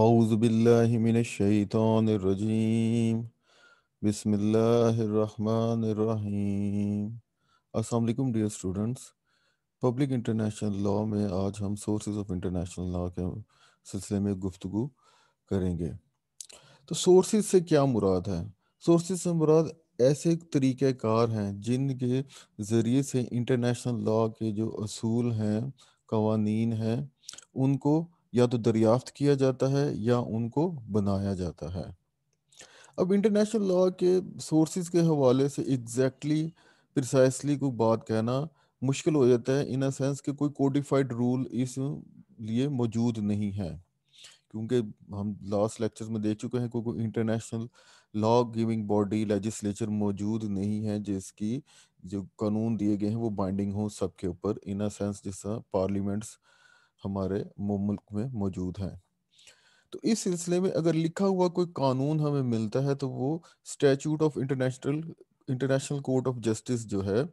أعوذ بالله من الشيطان الرجيم بسم الله الرحمن الرحيम अस्सलाम वालेकुम dear students public international law में आज हम सोर्सेज ऑफ इंटरनेशनल लॉ के सिलसिले में गुफ्तु करेंगे तो सोर्सेज से क्या मुराद है सोर्सेज से मुराद ऐसे तरीक़ार हैं जिनके ज़रिए से इंटरनेशनल लॉ के जो असूल हैं कवानीन हैं उनको या तो दरियाफ्त किया जाता है या उनको बनाया जाता है अब इंटरनेशनल लॉ के सोर्सेज के हवाले से एग्जैक्टली प्रिसाइसली कोई बात कहना मुश्किल हो जाता है इन अ सेंस कि कोई कोडिफाइड रूल इस लिए मौजूद नहीं है क्योंकि हम लास्ट लेक्चर में देख चुके हैं कोई कोई international law giving body legislature मौजूद नहीं है जिसकी जो कानून दिए गए हैं वो बाइंडिंग हो सबके ऊपर इन अ सेंस जिस पार्लियामेंट्स हमारे मुल्क में मौजूद हैं तो इस सिलसिले में अगर लिखा हुआ कोई कानून हमें मिलता है तो वो statute of international International court of Justice जो है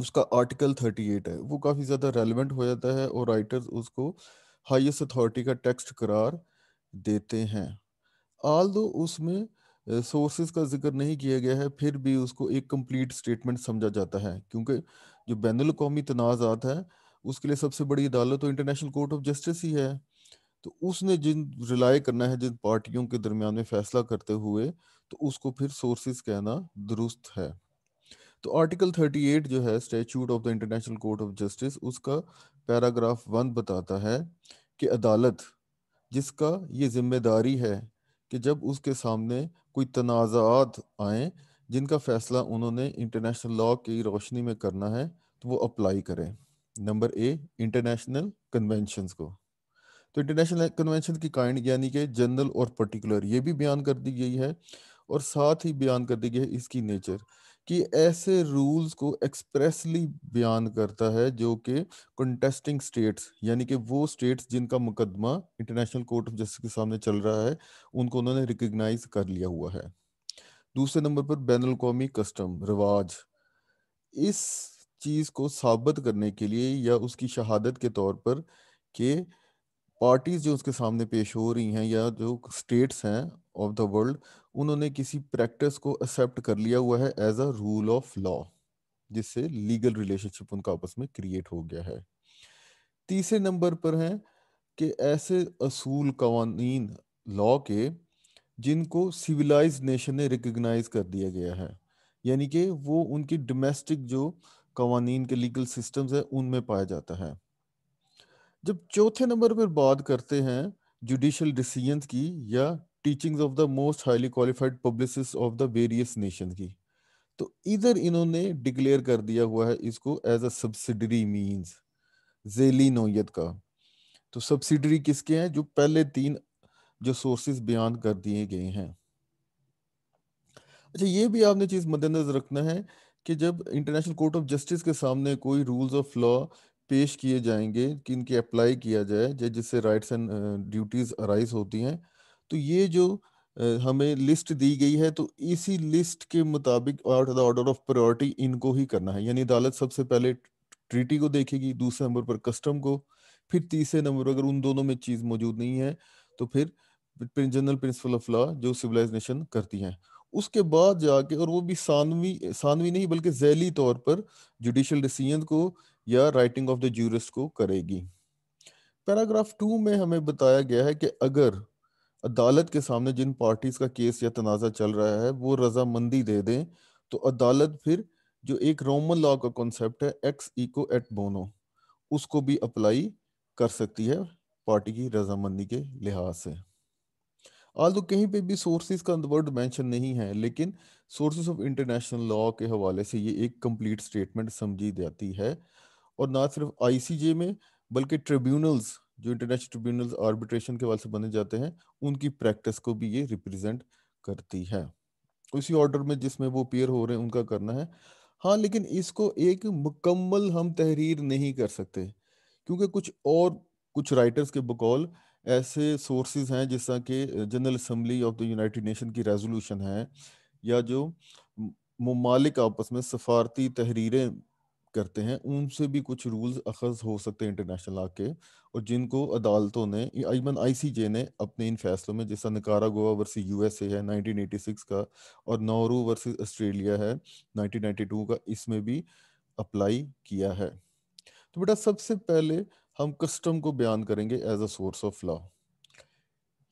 उसका आर्टिकल 38 है वो काफ़ी ज़्यादा रेलिवेंट हो जाता है और राइटर्स उसको हाईएस्ट अथॉरिटी का टेक्स्ट करार देते हैं आल दो उसमें सोर्सेज का जिक्र नहीं किया गया है फिर भी उसको एक कंप्लीट स्टेटमेंट समझा जाता है क्योंकि जो बैन अवी तनाज़ात है उसके लिए सबसे बड़ी अदालत तो इंटरनेशनल कोर्ट ऑफ जस्टिस ही है तो उसने जिन रिलाय करना है जिन पार्टियों के दरमियान में फैसला करते हुए तो उसको फिर सोर्सेस कहना दुरुस्त है तो आर्टिकल 38 जो है statute of the International court of Justice उसका पैराग्राफ वन बताता है कि अदालत जिसका ये जिम्मेदारी है कि जब उसके सामने कोई तनाज़ात आए जिनका फैसला उन्होंने इंटरनेशनल लॉ की रोशनी में करना है तो वो अप्लाई करें नंबर ए इंटरनेशनल कन्वेंशन को तो इंटरनेशनल कन्वेंशन की काइंड यानी कि जनरल और पर्टिकुलर ये भी बयान कर दी गई है और साथ ही बयान कर दी गई है इसकी नेचर कि ऐसे रूल्स को एक्सप्रेसली बयान करता है जो कि कंटेस्टिंग स्टेट्स यानी कि वो स्टेट्स जिनका मुकदमा इंटरनेशनल कोर्ट ऑफ जस्टिस के सामने चल रहा है उनको उन्होंने रिकग्नाइज कर लिया हुआ है दूसरे नंबर पर बैन अवी कस्टम रिवाज इस चीज को साबित करने के लिए या उसकी शहादत के तौर पर के पार्टीज जो उसके सामने पेश हो रही हैं या जो स्टेट्स हैं ऑफ द वर्ल्ड उन्होंने किसी प्रैक्टिस को एक्सेप्ट कर लिया हुआ है as a rule of law जिससे लीगल रिलेशनशिप उनका आपस में क्रिएट हो गया है तीसरे नंबर पर है कि ऐसे असूल कवानीन लॉ के जिनको सिविलाइज नेशन ने रिकग्नाइज कर दिया गया है यानी कि वो उनकी डोमेस्टिक जो कवानीन के लीगल सिस्टम्स हैं उनमें पाया जाता है जब चौथे नंबर पर बात करते हैं जुडिशल डिसीजन की या teachings of the most highly qualified publicist of the various nation की तो इधर इन्होंने डिक्लेयर कर दिया हुआ है इसको एज अ सब्सिडरी मीन्स जेली नोयत का तो सब्सिडरी किसके हैं जो पहले तीन जो सोर्सेज बयान कर दिए गए हैं अच्छा ये भी आपने चीज मद्देनजर रखना है कि जब इंटरनेशनल कोर्ट ऑफ जस्टिस के सामने कोई रूल्स ऑफ लॉ पेश किए जाएंगे कि इनके अप्लाई किया जाए जिससे राइट्स एंड ड्यूटीज अराइज होती हैं तो ये जो uh, हमें लिस्ट दी गई है तो इसी लिस्ट के मुताबिक out the order of priority इनको ही करना है यानी अदालत सबसे पहले ट्रीटी को देखेगी दूसरे नंबर पर कस्टम को फिर तीसरे नंबर अगर उन दोनों में चीज़ मौजूद नहीं है तो फिर जनरल प्रिंसिपल ऑफ लॉ जो सिविलाइजेशन करती हैं उसके बाद जाके और वो भी सानवी सानवी नहीं बल्कि जैली तौर पर जुडिशल डिसीजन को या राइटिंग ऑफ द जूरिस को करेगी पैराग्राफ टू में हमें बताया गया है कि अगर अदालत के सामने जिन पार्टीज का केस या तनाज़ा चल रहा है वो रजामंदी दे दें तो अदालत फिर जो एक रोमन लॉ का कॉन्सेप्ट है एक्स इको एट बोनो उसको भी अप्लाई कर सकती है पार्टी की रजामंदी के लिहाज से आज तो कहीं पे भी सोर्सेज का वर्ड मेंशन नहीं है लेकिन सोर्सेज ऑफ इंटरनेशनल लॉ के हवाले से ये एक कंप्लीट स्टेटमेंट समझी जाती है और ना सिर्फ आईसीजे में बल्कि ट्रिब्यूनल्स जो इंटरनेशनल ट्रिब्यूनल्स आर्बिट्रेशन के हवाले से बने जाते हैं उनकी प्रैक्टिस को भी ये रिप्रेजेंट करती है उसी ऑर्डर में जिसमें वो पेयर हो रहे हैं उनका करना है हाँ लेकिन इसको एक मुकम्मल हम तहरीर नहीं कर सकते क्योंकि कुछ और कुछ राइटर्स के बकौल ऐसे सोर्सेज हैं जैसा कि General Assembly of the United Nation की रेजोल्यूशन है या जो ममालिक आपस में सफारती तहरीरें करते हैं उनसे भी कुछ रूल्स अखज हो सकते हैं इंटरनेशनल लॉ के और जिनको अदालतों ने इवन आईसीजे ने अपने इन फैसलों में जैसा नकारा गोवा एस यूएसए है 1986 का और नौरू वर्सेस ऑस्ट्रेलिया है 1992 का इसमें भी अप्लाई किया है तो बेटा सबसे पहले हम कस्टम को बयान करेंगे as a source of law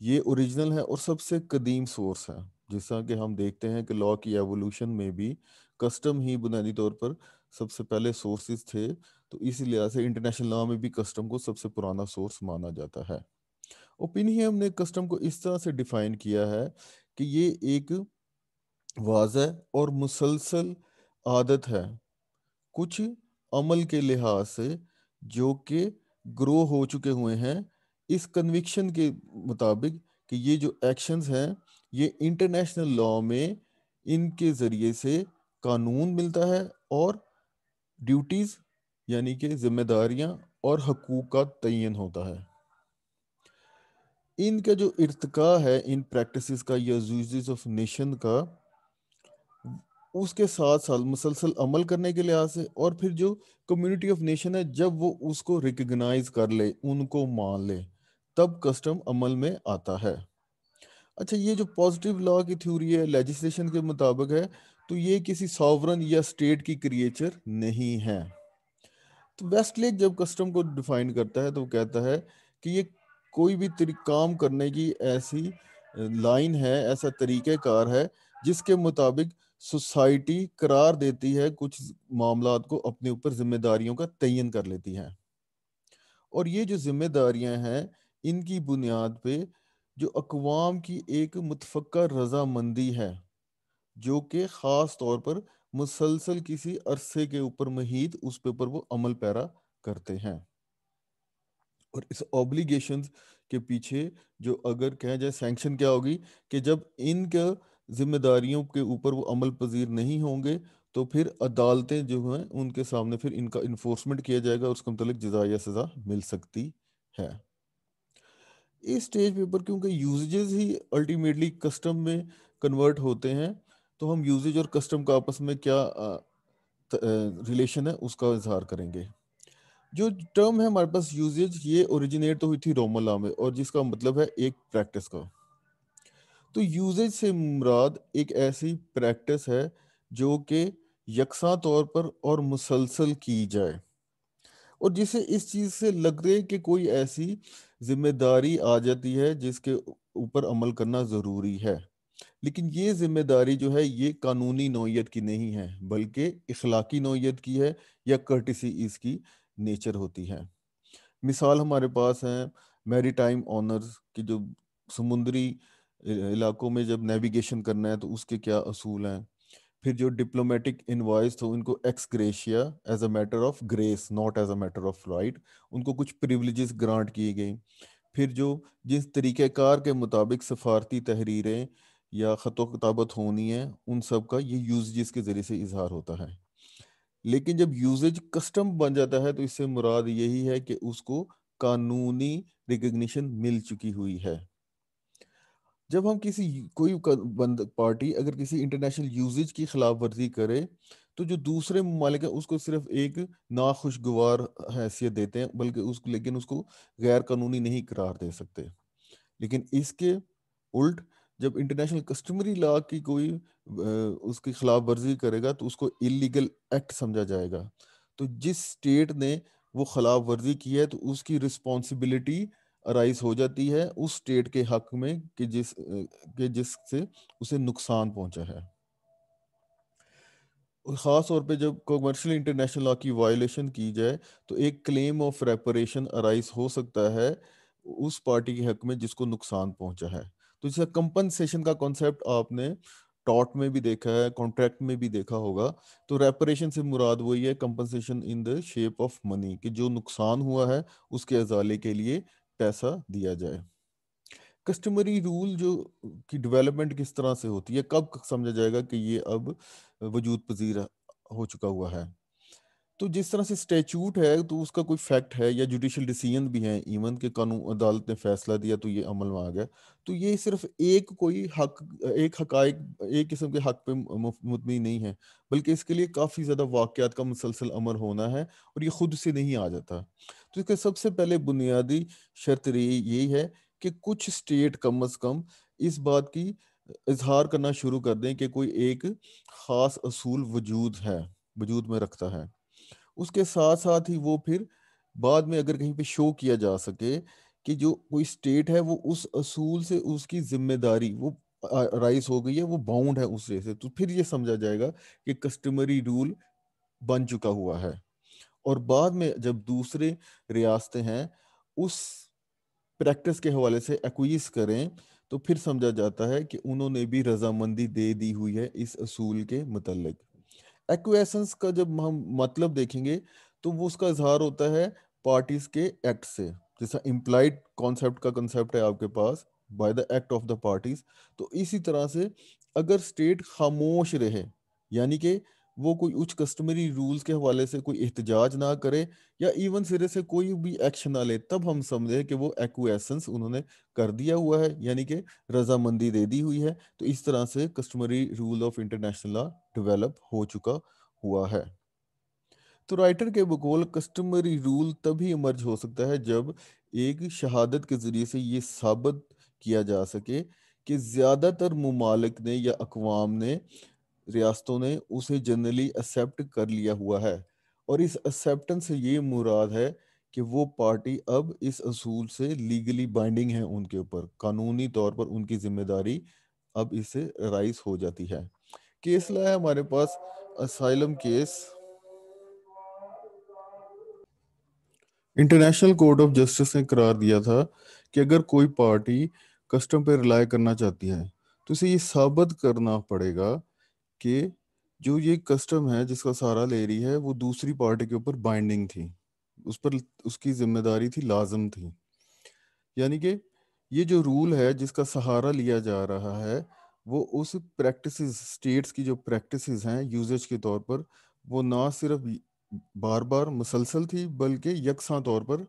ये ओरिजिनल है और सबसे कदीम सोर्स है जैसा कि हम देखते हैं कि लॉ की एवोल्यूशन में भी कस्टम ही बुनियादी तौर पर सबसे पहले सोर्सेज थे तो इसी लिहाज से इंटरनेशनल लॉ में भी कस्टम को सबसे पुराना सोर्स माना जाता है ओपिनियम ने कस्टम को इस तरह से डिफाइन किया है कि ये एक वाज और मुसलसल आदत है कुछ अमल के लिहाज से जो कि ग्रो हो चुके हुए हैं इस कन्विक्शन के मुताबिक कि ये जो एक्शंस हैं ये इंटरनेशनल लॉ में इनके ज़रिए से कानून मिलता है और ड्यूटीज़ यानी कि जिम्मेदारियां और हकूक का तयन होता है इनका जो इरतका है इन प्रैक्टिसेस का या यूजेस ऑफ नेशन का उसके साथ साथ मुसलसल अमल करने के लिहाज से और फिर जो कम्युनिटी ऑफ नेशन है जब वो उसको रिकग्नाइज कर ले उनको मान ले तब कस्टम अमल में आता है अच्छा ये जो पॉजिटिव लॉ की थ्योरी है लेजिस्लेशन के मुताबिक है तो ये किसी सॉवरन या स्टेट की क्रिएचर नहीं है तो लेक जब कस्टम को डिफाइन करता है तो वो कहता है कि ये कोई भी काम करने की ऐसी लाइन है ऐसा तरीक़ेकार है जिसके मुताबिक सोसाइटी करार देती है कुछ मामला को अपने ऊपर जिम्मेदारियों का तयन कर लेती है और ये जो जिम्मेदारियां हैं इनकी बुनियाद पे जो अकवाम की एक मुतफ़ा रजामंदी है जो कि ख़ास तौर पर मुसलसल किसी अरसे के ऊपर महीद उस पे ऊपर वो अमल पैरा करते हैं और इस ऑब्लिगेशन के पीछे जो अगर कह जाए सेंक्शन क्या होगी कि जब इनका जिम्मेदारियों के ऊपर वो अमल पजीर नहीं होंगे तो फिर अदालतें जो हैं उनके सामने फिर इनका इन्फोर्समेंट किया जाएगा और उसके मतलब जजा या सज़ा मिल सकती है इस स्टेज पे क्योंकि यूजेज ही अल्टीमेटली कस्टम में कन्वर्ट होते हैं तो हम यूजेज और कस्टम का आपस में क्या रिलेशन है उसका इजहार करेंगे जो टर्म है हमारे पास यूजेज ये ओरिजिनेट तो हुई थी रोमन में और जिसका मतलब है एक प्रैक्टिस का तो यूजेज से मुराद एक ऐसी प्रैक्टिस है जो कि यकसा तौर पर और मुसलसल की जाए और जिसे इस चीज़ से लग रहे कि कोई ऐसी जिम्मेदारी आ जाती है जिसके ऊपर अमल करना ज़रूरी है लेकिन ये जिम्मेदारी जो है ये कानूनी नोयत की नहीं है बल्कि इखलाकी नोयत की है या कर्टिसी इसकी नेचर होती है मिसाल हमारे पास है मेरी टाइम ऑनर्स की जो समुद्री इलाकों में जब नेविगेशन करना है तो उसके क्या असूल हैं फिर जो डिप्लोमेटिक इन्वाइस थे उनको ex gratia as a matter of grace not as a matter of right उनको कुछ प्रिवलेजेस ग्रांट की गई फिर जो जिस तरीक़ेकार के मुताबिक सफारती तहरीरें या ख़त खताबत होनी है उन सब का ये यूज के ज़रिए से इजहार होता है लेकिन जब यूजेज कस्टम बन जाता है तो इससे मुराद यही है कि उसको कानूनी रिकग्निशन मिल चुकी हुई है जब हम किसी कोई बंद पार्टी अगर किसी इंटरनेशनल यूजेज की खिलाफ वर्जी करे तो जो दूसरे ममालिक हैं उसको सिर्फ एक नाखुशगवार हैसियत देते हैं बल्कि उस लेकिन उसको गैर कानूनी नहीं करार दे सकते लेकिन इसके उल्ट जब इंटरनेशनल कस्टमरी लॉ की कोई उसकी खिलाफ वर्जी करेगा तो उसको इलीगल एक्ट समझा जाएगा तो जिस स्टेट ने वो खिलाफ वर्जी की है तो उसकी रिस्पॉन्सिबिलिटी अराइज हो जाती है उस स्टेट के हक में कि जिस के जिससे उसे नुकसान पहुंचा है ख़ास तौर पे जब कॉमर्शियल इंटरनेशनल लॉ की वायलेशन की जाए तो एक क्लेम ऑफ रेपरेशन अराइज हो सकता है उस पार्टी के हक में जिसको नुकसान पहुंचा है तो जैसे कंपनसेशन का कॉन्सेप्ट आपने टॉट में भी देखा है कॉन्ट्रैक्ट में भी देखा होगा तो रेपरेशन से मुराद वही है compensation in the shape of money कि जो नुकसान हुआ है उसके अजाले के लिए कैसा दिया जाए कस्टमरी रूल जो की डेवलपमेंट किस तरह से होती है कब समझा जाएगा कि ये अब वजूद पजीर हो चुका हुआ है तो जिस तरह से स्टेचूट है तो उसका कोई फैक्ट है या जुडिशल डिसीजन भी है इवन के कानून अदालत ने फैसला दिया तो ये अमल में आ गया तो ये सिर्फ एक कोई हक एक हक एक किस्म के हक पे मुतमी नहीं है बल्कि इसके लिए काफ़ी ज़्यादा वाक़ात का मुसलसल अमर होना है और ये खुद से नहीं आ जाता तो इसके सबसे पहले बुनियादी शर्त यही है कि कुछ स्टेट कम अज़ कम इस बात की इजहार करना शुरू कर दें कि कोई एक ख़ास असूल वजूद है वजूद में रखता है उसके साथ साथ ही वो फिर बाद में अगर कहीं पे शो किया जा सके कि जो कोई स्टेट है वो उस असूल से उसकी जिम्मेदारी वो राइस हो गई है वो बाउंड है उससे से तो फिर ये समझा जाएगा कि कस्टमरी रूल बन चुका हुआ है और बाद में जब दूसरे रियासतें हैं उस प्रैक्टिस के हवाले से एक्वीस करें तो फिर समझा जाता है कि उन्होंने भी रजामंदी दे दी हुई है इस असूल के मतलब एक्वेसेंस का जब हम मतलब देखेंगे तो वो उसका इजहार होता है पार्टीज के एक्ट से जैसा इम्प्लाइड कॉन्सेप्ट का कंसेप्ट है आपके पास by the act of the parties तो इसी तरह से अगर स्टेट खामोश रहे यानी कि वो कोई उच्च कस्टमरी रूल्स के हवाले से कोई एहतजाज ना करे या इवन सिरे से कोई भी एक्शन ना ले तब हम समझे कि वो एक्वेसेंस उन्होंने कर दिया हुआ है यानी कि रजामंदी दे दी हुई है तो इस तरह से customary rule of international law develop हो चुका हुआ है तो राइटर के बकौल कस्टमरी रूल तभी इमर्ज हो सकता है जब एक शहादत के ज़रिए से ये साबित किया जा सके कि ज़्यादातर ममालिक ने या अकवाम ने रियासतों ने उसे जनरली एक्सेप्ट कर लिया हुआ है और इस एक्सेप्टेंस से ये मुराद है कि वो पार्टी अब इस असूल से लीगली बाइंडिंग है उनके ऊपर कानूनी तौर पर उनकी जिम्मेदारी अब इससे राइज हो जाती है केस लाया हमारे पास asylum case International court of justice ने करार दिया था कि अगर कोई पार्टी कस्टम पर रिलाय करना चाहती है तो इसे ये साबित करना पड़ेगा कि जो ये कस्टम है जिसका सहारा ले रही है वो दूसरी पार्टी के ऊपर बाइंडिंग थी उस पर उसकी जिम्मेदारी थी लाजम थी यानी कि ये जो रूल है जिसका सहारा लिया जा रहा है वो उस प्रैक्टिस स्टेट्स की जो प्रैक्टिस हैं यूजेज के तौर पर वो ना सिर्फ बार बार मुसलसल थी बल्कि यकसा तौर पर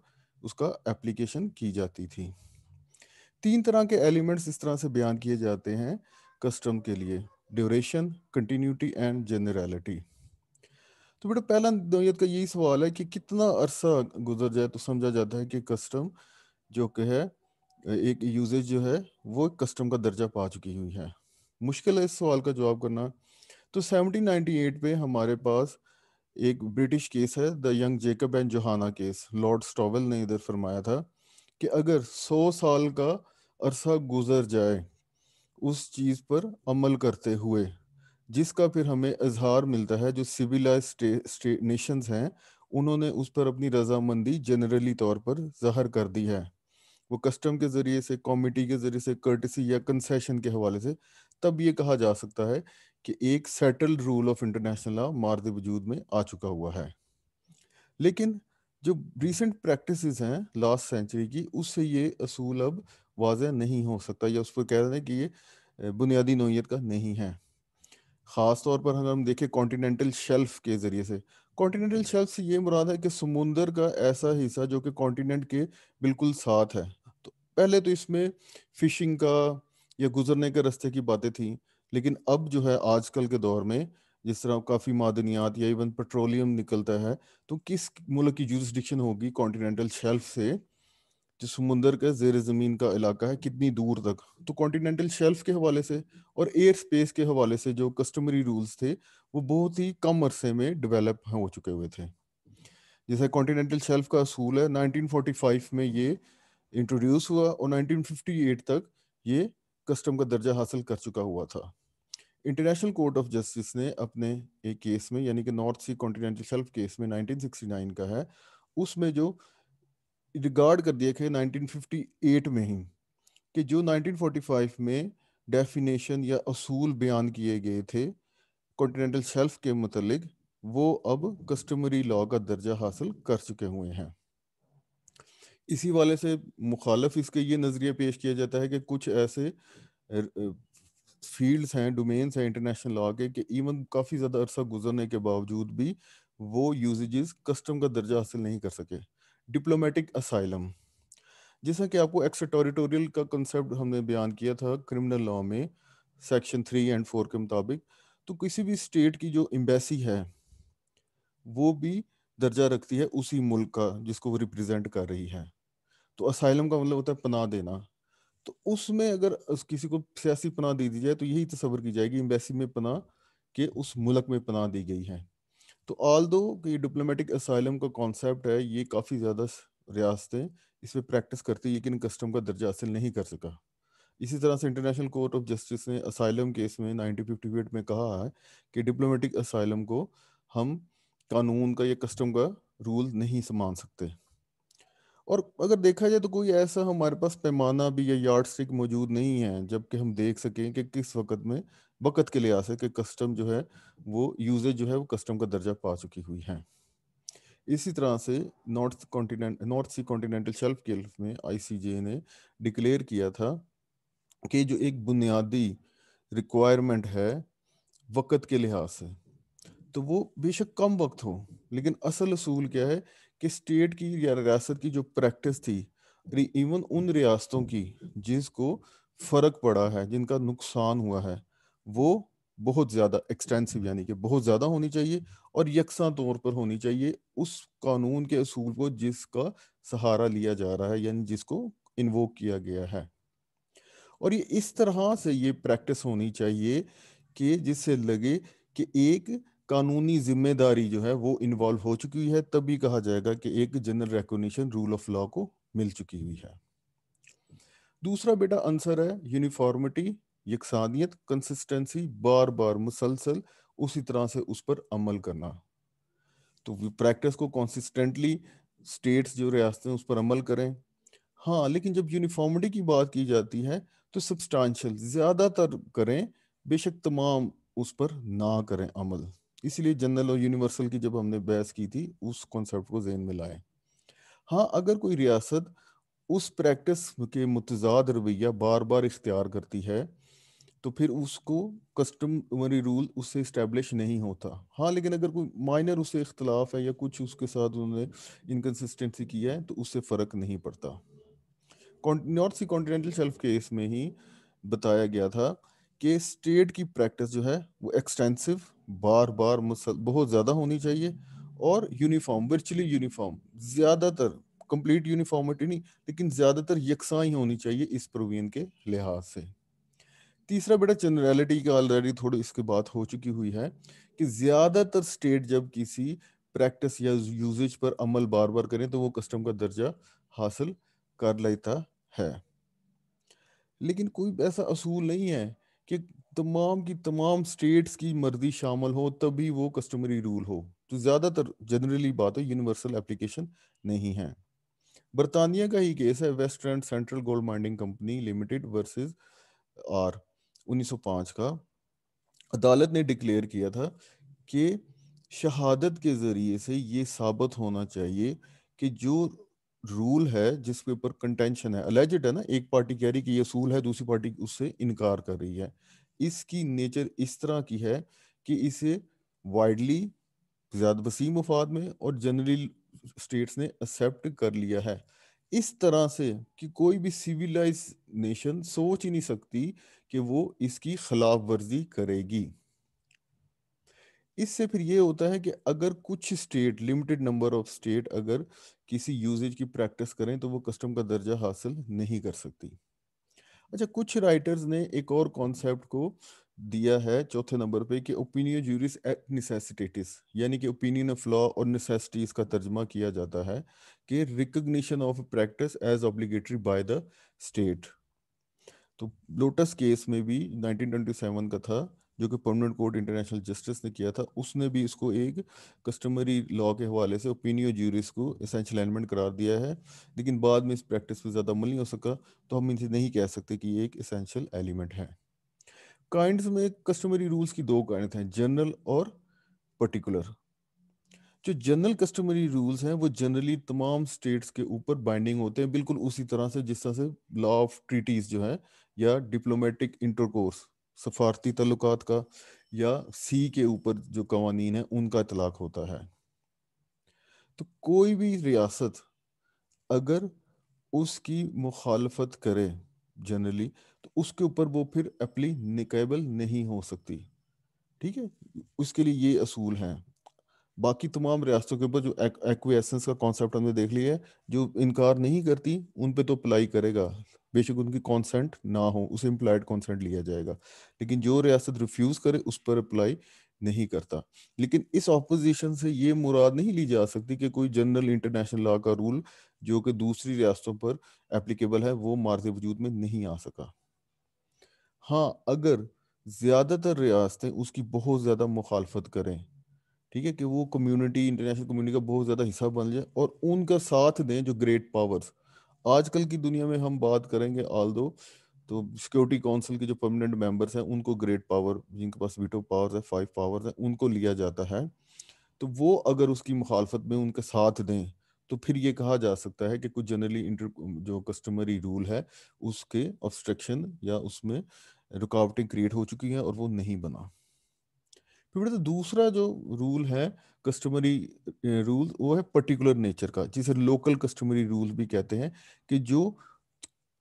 उसका एप्लीकेशन की जाती थी तीन तरह के एलिमेंट्स इस तरह से बयान किए जाते हैं कस्टम के लिए ड्यूरेशन कंटिन्यूटी एंड जनरलिटी तो बेटा पहला नोयत का यही सवाल है कि कितना अरसा गुजर जाए तो समझा जाता है कि कस्टम जो कि है एक यूजेज जो है वो कस्टम का दर्जा पा चुकी हुई है मुश्किल है इस सवाल का जवाब करना तो 1798 पे हमारे पास एक ब्रिटिश केस है the Young Jacob and Johanna case Lord Stowell ने इधर फरमाया था कि अगर 100 साल का अरसा गुजर जाए उस चीज पर अमल करते हुए जिसका फिर हमें इजहार मिलता है जो सिविलाइज नेशंस हैं उन्होंने उस पर अपनी रजामंदी जनरली तौर पर जहर कर दी है वो कस्टम के जरिए से कॉमिटी के जरिए से कर्टसी या कंसेशन के हवाले से तब ये कहा जा सकता है कि एक settled rule of international law मार्द वजूद में आ चुका हुआ है लेकिन जो रिसेंट प्रैक्टिसेस हैं लास्ट सेंचुरी की उससे ये असूल अब वाज नहीं हो सकता या उस पर कह रहे हैं कि ये बुनियादी नोयत का नहीं है ख़ास तौर पर अगर हम देखें कॉन्टीनेंटल शेल्फ के ज़रिए से कॉन्टीनेंटल शेल्फ से ये मुराद है कि समुंदर का ऐसा हिस्सा जो कि कॉन्टीनेंट के बिल्कुल साथ है तो पहले तो इसमें फ़िशिंग का या गुजरने के रास्ते की बातें थी लेकिन अब जो है आजकल के दौर में जिस तरह काफ़ी मादनियात या इवन पेट्रोलियम निकलता है तो किस मुल्क की जूरिस्डिक्शन होगी कॉन्टीनेंटल शेल्फ से जो समुंदर के जेर ज़मीन का इलाका है कितनी दूर तक तो कॉन्टिनेंटल शेल्फ के हवाले से और एयर स्पेस के हवाले से जो कस्टमरी रूल्स थे वो बहुत ही कम अरसे में डेवलप हो चुके हुए थे जैसे कॉन्टिनेंटल शेल्फ का असूल है 1945 में ये इंट्रोड्यूस हुआ और 1958 तक ये कस्टम का दर्जा हासिल कर चुका हुआ था इंटरनेशनल कोर्ट ऑफ जस्टिस ने अपने एक केस में यानी कि North Sea continental shelf case में 1969 का है उसमें जो रिगार्ड कर दिया गया 1958 में ही कि जो 1945 में डेफिनेशन या असूल बयान किए गए थे कॉन्टिनेंटल शेल्फ के मतलब वो अब कस्टमरी लॉ का दर्जा हासिल कर चुके हुए हैं इसी वाले से मुखालफ इसके ये नज़रिया पेश किया जाता है कि कुछ ऐसे फील्ड्स हैं डोमेन्स हैं इंटरनेशनल लॉ के कि इवन काफ़ी ज़्यादा अरसा गुजरने के बावजूद भी वो यूजेज कस्टम का दर्जा हासिल नहीं कर सके डिप्लोमेटिक असाइलम जैसा कि आपको एक्सटेरिटोरियल का कंसेप्ट हमने बयान किया था क्रिमिनल लॉ में सेक्शन थ्री एंड फोर के मुताबिक तो किसी भी स्टेट की जो एम्बेसी है वो भी दर्जा रखती है उसी मुल्क का जिसको वो रिप्रेजेंट कर रही है तो असाइलम का मतलब होता है पनाह देना तो उसमें अगर उस किसी को सियासी पनाह दे दी जाए तो यही तस्वर की जाएगी एम्बेसी में पनाह के उस मुल्क में पनाह दी गई है तो ऑल दो ये डिप्लोमेटिक असाइलम का कॉन्सेप्ट है ये काफ़ी ज़्यादा रियासतें इस पर प्रैक्टिस करती लेकिन कस्टम का दर्जा हासिल नहीं कर सका इसी तरह से इंटरनेशनल कोर्ट ऑफ जस्टिस ने असाइलम केस में 1958 में कहा है कि डिप्लोमेटिक असाइलम को हम कानून का या कस्टम का रूल नहीं समान सकते और अगर देखा जाए तो कोई ऐसा हमारे पास पैमाना भी या यार्डस्टिक मौजूद नहीं है जबकि हम देख सकें कि किस वक्त में वक़्त के लिहाज से कि कस्टम जो है वो यूजेज जो है वो कस्टम का दर्जा पा चुकी हुई है इसी तरह से North continent North Sea continental shelf के अल्फ में आईसीजे ने डिक्लेयर किया था कि जो एक बुनियादी रिक्वायरमेंट है वक़्त के लिहाज से तो वो बेशक कम वक्त हो लेकिन असल असूल क्या है कि स्टेट की या रियासत की जो प्रैक्टिस थी इवन उन रियासतों की जिसको फर्क पड़ा है जिनका नुकसान हुआ है वो बहुत ज़्यादा एक्सटेंसिव यानी कि बहुत ज़्यादा होनी चाहिए और यकसा तौर पर होनी चाहिए उस कानून के असूल को जिसका सहारा लिया जा रहा है यानी जिसको इन्वोक किया गया है और ये इस तरह से ये प्रैक्टिस होनी चाहिए कि जिससे लगे कि एक कानूनी जिम्मेदारी जो है वो इन्वॉल्व हो चुकी है तभी कहा जाएगा कि एक general recognition rule of law को मिल चुकी हुई है दूसरा बेटा आंसर है यूनिफॉर्मिटी यकसानियत कंसिस्टेंसी बार बार मुसलसल उसी तरह से उस पर अमल करना तो प्रैक्टिस को कंसिस्टेंटली स्टेट्स जो रियासतें उस पर अमल करें हाँ लेकिन जब यूनिफॉर्मिटी की बात की जाती है तो सबस्टांशल ज़्यादातर करें बेशक तमाम उस पर ना करें अमल इसलिए जनरल और यूनिवर्सल की जब हमने बहस की थी उस कॉन्सेप्ट को जहन में लाए हाँ अगर कोई रियासत उस प्रैक्टिस के मुतजाद रवैया बार बार इख्तियार करती है तो फिर उसको कस्टमरी रूल उससे इस्टेब्लिश नहीं होता हाँ लेकिन अगर कोई माइनर उससे इख्तलाफ है या कुछ उसके साथ उन्होंने इनकन्सिस्टेंसी की है तो उससे फ़र्क नहीं पड़ता North Sea continental shelf case में ही बताया गया था कि स्टेट की प्रैक्टिस जो है वो एक्सटेंसिव बार बार बहुत ज़्यादा होनी चाहिए और यूनिफॉर्म वर्चुअली यूनिफॉर्म ज़्यादातर कंप्लीट यूनिफॉर्मिटी नहीं लेकिन ज़्यादातर यकसाई होनी चाहिए इस प्रोविजन के लिहाज से तीसरा बेटा जनरलिटी का ऑलरेडी थोड़ी इसके बात हो चुकी हुई है कि ज़्यादातर स्टेट जब किसी प्रैक्टिस या यूजेज पर अमल बार बार करें तो वो कस्टम का दर्जा हासिल कर लेता है लेकिन कोई ऐसा असूल नहीं है कि तमाम की तमाम स्टेट्स की मर्जी शामिल हो तभी वो कस्टमरी रूल हो तो ज़्यादातर जनरली बात है यूनिवर्सल एप्लीकेशन नहीं है बरतानिया का ही केस है West End Central Gold Mining Company Limited versus R 1905 का अदालत ने डिक्लेयर किया था कि शहादत के ज़रिए से ये साबित होना चाहिए कि जो रूल है जिसके ऊपर कंटेंशन है अलेजिड है ना एक पार्टी कह रही कि ये असूल है दूसरी पार्टी उससे इनकार कर रही है इसकी नेचर इस तरह की है कि इसे वाइडली ज्यादा वसी मफाद में और जनरली स्टेट्स ने एक्सेप्ट कर लिया है इस तरह से कि कोई भी सिविलाइज नेशन सोच ही नहीं सकती कि वो इसकी खिलाफ वर्जी करेगी इससे फिर ये होता है कि अगर कुछ state limited number of state अगर किसी यूजेज की प्रैक्टिस करें तो वो कस्टम का दर्जा हासिल नहीं कर सकती अच्छा कुछ राइटर्स ने एक और कॉन्सेप्ट को दिया है चौथे नंबर पे कि ओपिनियो जूरिस एक्ट नेसेसिटेटिस यानी कि ओपिनियन ऑफ लॉ और नेसेसिटीज का तर्जमा किया जाता है कि recognition of practice as obligatory by the state तो लोटस केस में भी 1927 का था जो कि परमानेंट कोर्ट इंटरनेशनल जस्टिस ने किया था उसने भी इसको एक कस्टमरी लॉ के हवाले से ओपिनियो ज्यूरिस को एसेंशियल एलिमेंट करार दिया है लेकिन बाद में इस प्रैक्टिस पर ज़्यादा अमल नहीं हो सका तो हम इनसे नहीं कह सकते कि ये एक एसेंशियल एलिमेंट है काइंड्स में कस्टमरी रूल्स की दो काइंड हैं जनरल और पर्टिकुलर जो जनरल कस्टमरी रूल्स हैं वो जनरली तमाम स्टेट्स के ऊपर बाइंडिंग होते हैं बिल्कुल उसी तरह से जिस तरह से लॉ ऑफ ट्रीटीज जो है या डिप्लोमेटिक इंटरकोर्स सफारती तल्लुकात का या सी के ऊपर जो कवानीन है उनका इतलाक होता है तो कोई भी रियासत अगर उसकी मुखालफत करे जनरली तो उसके ऊपर वो फिर अपली निकेबल नहीं हो सकती ठीक है उसके लिए ये असूल हैं बाकी तमाम रियासतों के ऊपर जो एक्वेसेंस का कॉन्सेप्ट हमने देख लिया है जो इनकार नहीं करती उन पे तो अप्लाई करेगा बेशक उनकी कॉन्सेंट ना हो उसे इम्प्लाइड कॉन्सेंट लिया जाएगा लेकिन जो रियासत रिफ्यूज करे उस पर अप्लाई नहीं करता लेकिन इस ऑपोजिशन से ये मुराद नहीं ली जा सकती कि कोई जनरल इंटरनेशनल लॉ का रूल जो कि दूसरी रियासतों पर एप्लीकेबल है वो मार्ज वजूद में नहीं आ सका हाँ अगर ज़्यादातर रियासतें उसकी बहुत ज़्यादा मुखालफत करें ठीक है कि वो कम्युनिटी इंटरनेशनल कम्युनिटी का बहुत ज़्यादा हिस्सा बन जाए और उनका साथ दें जो ग्रेट पावर्स आजकल की दुनिया में हम बात करेंगे ऑल दो तो सिक्योरिटी काउंसिल के जो परमानेंट मेंबर्स हैं उनको ग्रेट पावर जिनके पास वीटो पावर्स है फाइव पावर्स है उनको लिया जाता है तो वो अगर उसकी मुखालफत में उनका साथ दें तो फिर ये कहा जा सकता है कि कुछ जनरली इंटर जो कस्टमरी रूल है उसके ऑब्स्ट्रक्शन या उसमें रुकावटें क्रिएट हो चुकी हैं और वो नहीं बना फिर तो दूसरा जो रूल है कस्टमरी रूल वो है पर्टिकुलर नेचर का जिसे लोकल कस्टमरी रूल भी कहते हैं कि जो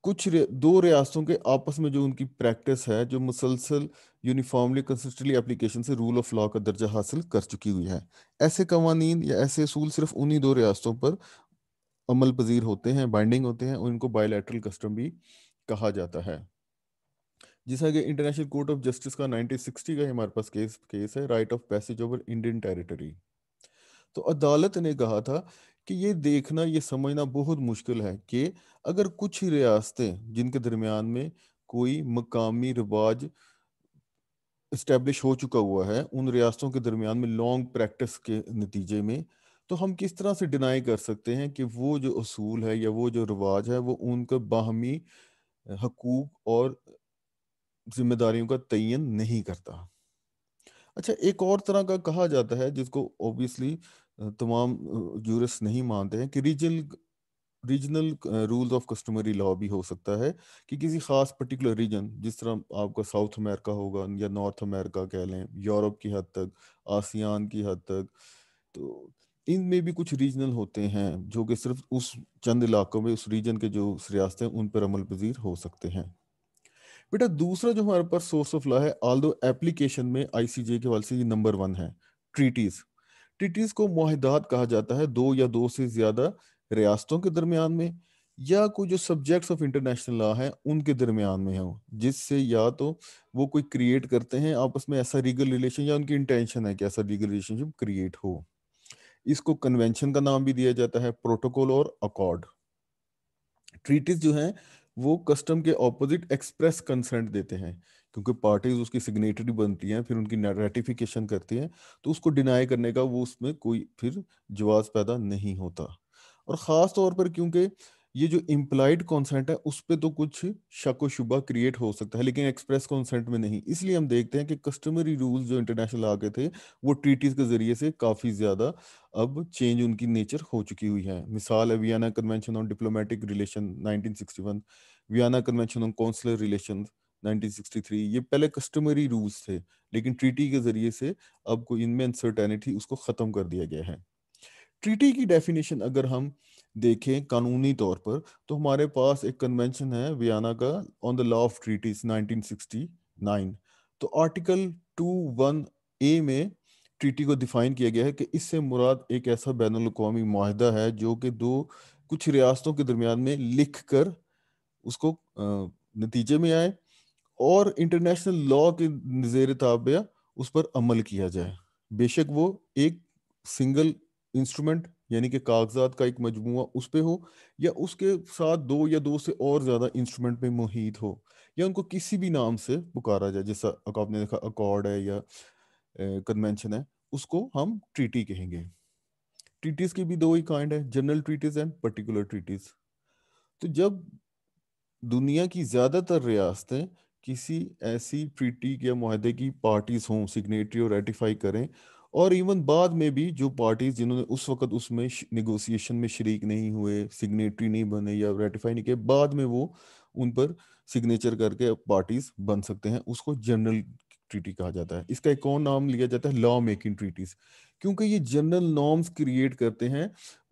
कुछ दो रियासतों के आपस में जो उनकी प्रैक्टिस है जो मुसलसल यूनिफॉर्मली कंसिस्टेंटली एप्लीकेशन से रूल ऑफ लॉ का दर्जा हासिल कर चुकी हुई है ऐसे कवानीन या ऐसे असूल सिर्फ उन्हीं दो रियासतों पर अमल पजीर होते हैं बाइंडिंग होते हैं और इनको बायोलेटरल कस्टम भी कहा जाता है जैसा कि इंटरनेशनल कोर्ट ऑफ जस्टिस का 1960 का हमारे पास केस केस है right of passage over Indian territory तो अदालत ने कहा था कि ये देखना ये समझना बहुत मुश्किल है कि अगर कुछ ही रियासतें जिनके दरमियान में कोई मकामी रिवाज इस्टेब्लिश हो चुका हुआ है उन रियासतों के दरमियान में लॉन्ग प्रैक्टिस के नतीजे में तो हम किस तरह से डिनाई कर सकते हैं कि वो जो असूल है या वो जो रिवाज है वो उनके बाहमी हकूक और जिम्मेदारियों का तयन नहीं करता अच्छा एक और तरह का कहा जाता है जिसको ऑब्वियसली तमाम जूरिस्ट नहीं मानते हैं कि regional regional rules of customary law भी हो सकता है कि किसी खास पर्टिकुलर रीजन जिस तरह आपका साउथ अमेरिका होगा या नॉर्थ अमेरिका कह लें यूरोप की हद तक आसियान की हद तक तो इनमें भी कुछ रीजनल होते हैं जो कि सिर्फ उस चंद इलाकों में उस रीजन के जो रियासतें उन पर अमल पजीर हो सकते हैं बेटा दूसरा जो हमारे पास सोर्स ऑफ लॉ है ऑल दो एप्लीकेशन में आईसीजे के वाले नंबर वन है ट्रीटीज ट्रीटीज को माहिदात कहा जाता है दो या दो से ज्यादा रियासतों के दरमियान में या कोई जो सब्जेक्ट्स ऑफ इंटरनेशनल लॉ है उनके दरमियान में हो जिससे या तो वो कोई क्रिएट करते हैं आपस में ऐसा लीगल रिलेशन या उनकी इंटेंशन है कि ऐसा लीगल रिलेशनशिप क्रिएट हो इसको कन्वेंशन का नाम भी दिया जाता है प्रोटोकॉल और अकॉर्ड ट्रीटीज जो है वो कस्टम के ऑपोजिट एक्सप्रेस कंसेंट देते हैं क्योंकि पार्टीज उसकी सिग्नेटरी बनती हैं फिर उनकी रेटिफिकेशन करती हैं तो उसको डिनाई करने का वो उसमें कोई फिर जवाब पैदा नहीं होता और ख़ास तौर पर क्योंकि ये जो इम्प्लाइड कॉन्सेंट है उस पर तो कुछ शक व शुबा क्रिएट हो सकता है लेकिन एक्सप्रेस कॉन्सेंट में नहीं इसलिए हम देखते हैं कि कस्टमरी रूल जो इंटरनेशनल आ गए थे वो ट्रीटीज के जरिए से काफ़ी ज़्यादा अब चेंज उनकी नेचर हो चुकी हुई है मिसाल है Vienna Convention on Diplomatic Relation nineteen Vienna Convention on Consular Relation 1963 ये पहले कस्टमरी रूल्स थे लेकिन ट्रीटी के जरिए से अब कोई इनमें अनसर्टेनिटी उसको ख़त्म कर दिया गया है ट्रीटी की डेफिनेशन अगर हम देखें कानूनी तौर पर तो हमारे पास एक कन्वेंशन है वियाना का on the law of treaties 1969 तो आर्टिकल 21 ए में ट्रीटी को डिफाइन किया गया है कि इससे मुराद एक ऐसा बैन अवी माहिदा है जो कि दो कुछ रियासतों के दरमियान में लिख कर उसको नतीजे में आए और इंटरनेशनल लॉ के जेर ताबिया उस पर अमल किया जाए बेशक वो एक सिंगल इंस्ट्रूमेंट यानी कि कागजात का एक मजमु उस पर हो या उसके साथ दो या दो से और ज़्यादा इंस्ट्रूमेंट पे मुहित हो या उनको किसी भी नाम से पुकारा जाए जैसा आपने देखा अकॉर्ड है या कन्वेंशन है उसको हम ट्रीटी कहेंगे ट्रीटीज़ की भी दो ही काइंड है general treaties and particular treaties तो जब दुनिया की ज़्यादातर रियासतें किसी ऐसी ट्रीटी या माहे की पार्टीज़ हों सिग्नेटरी और रेटिफाई करें और इवन बाद में भी जो पार्टीज जिन्होंने उस वक्त उसमें निगोसिएशन में शरीक नहीं हुए सिग्नेटरी नहीं बने या रेटिफाई नहीं किए बाद में वो उन पर सिग्नेचर करके पार्टीज बन सकते हैं उसको जनरल ट्रीटी कहा जाता है इसका एक और नाम लिया जाता है लॉ मेकिंग ट्रीटीज क्योंकि ये जनरल नॉर्म्स क्रिएट करते हैं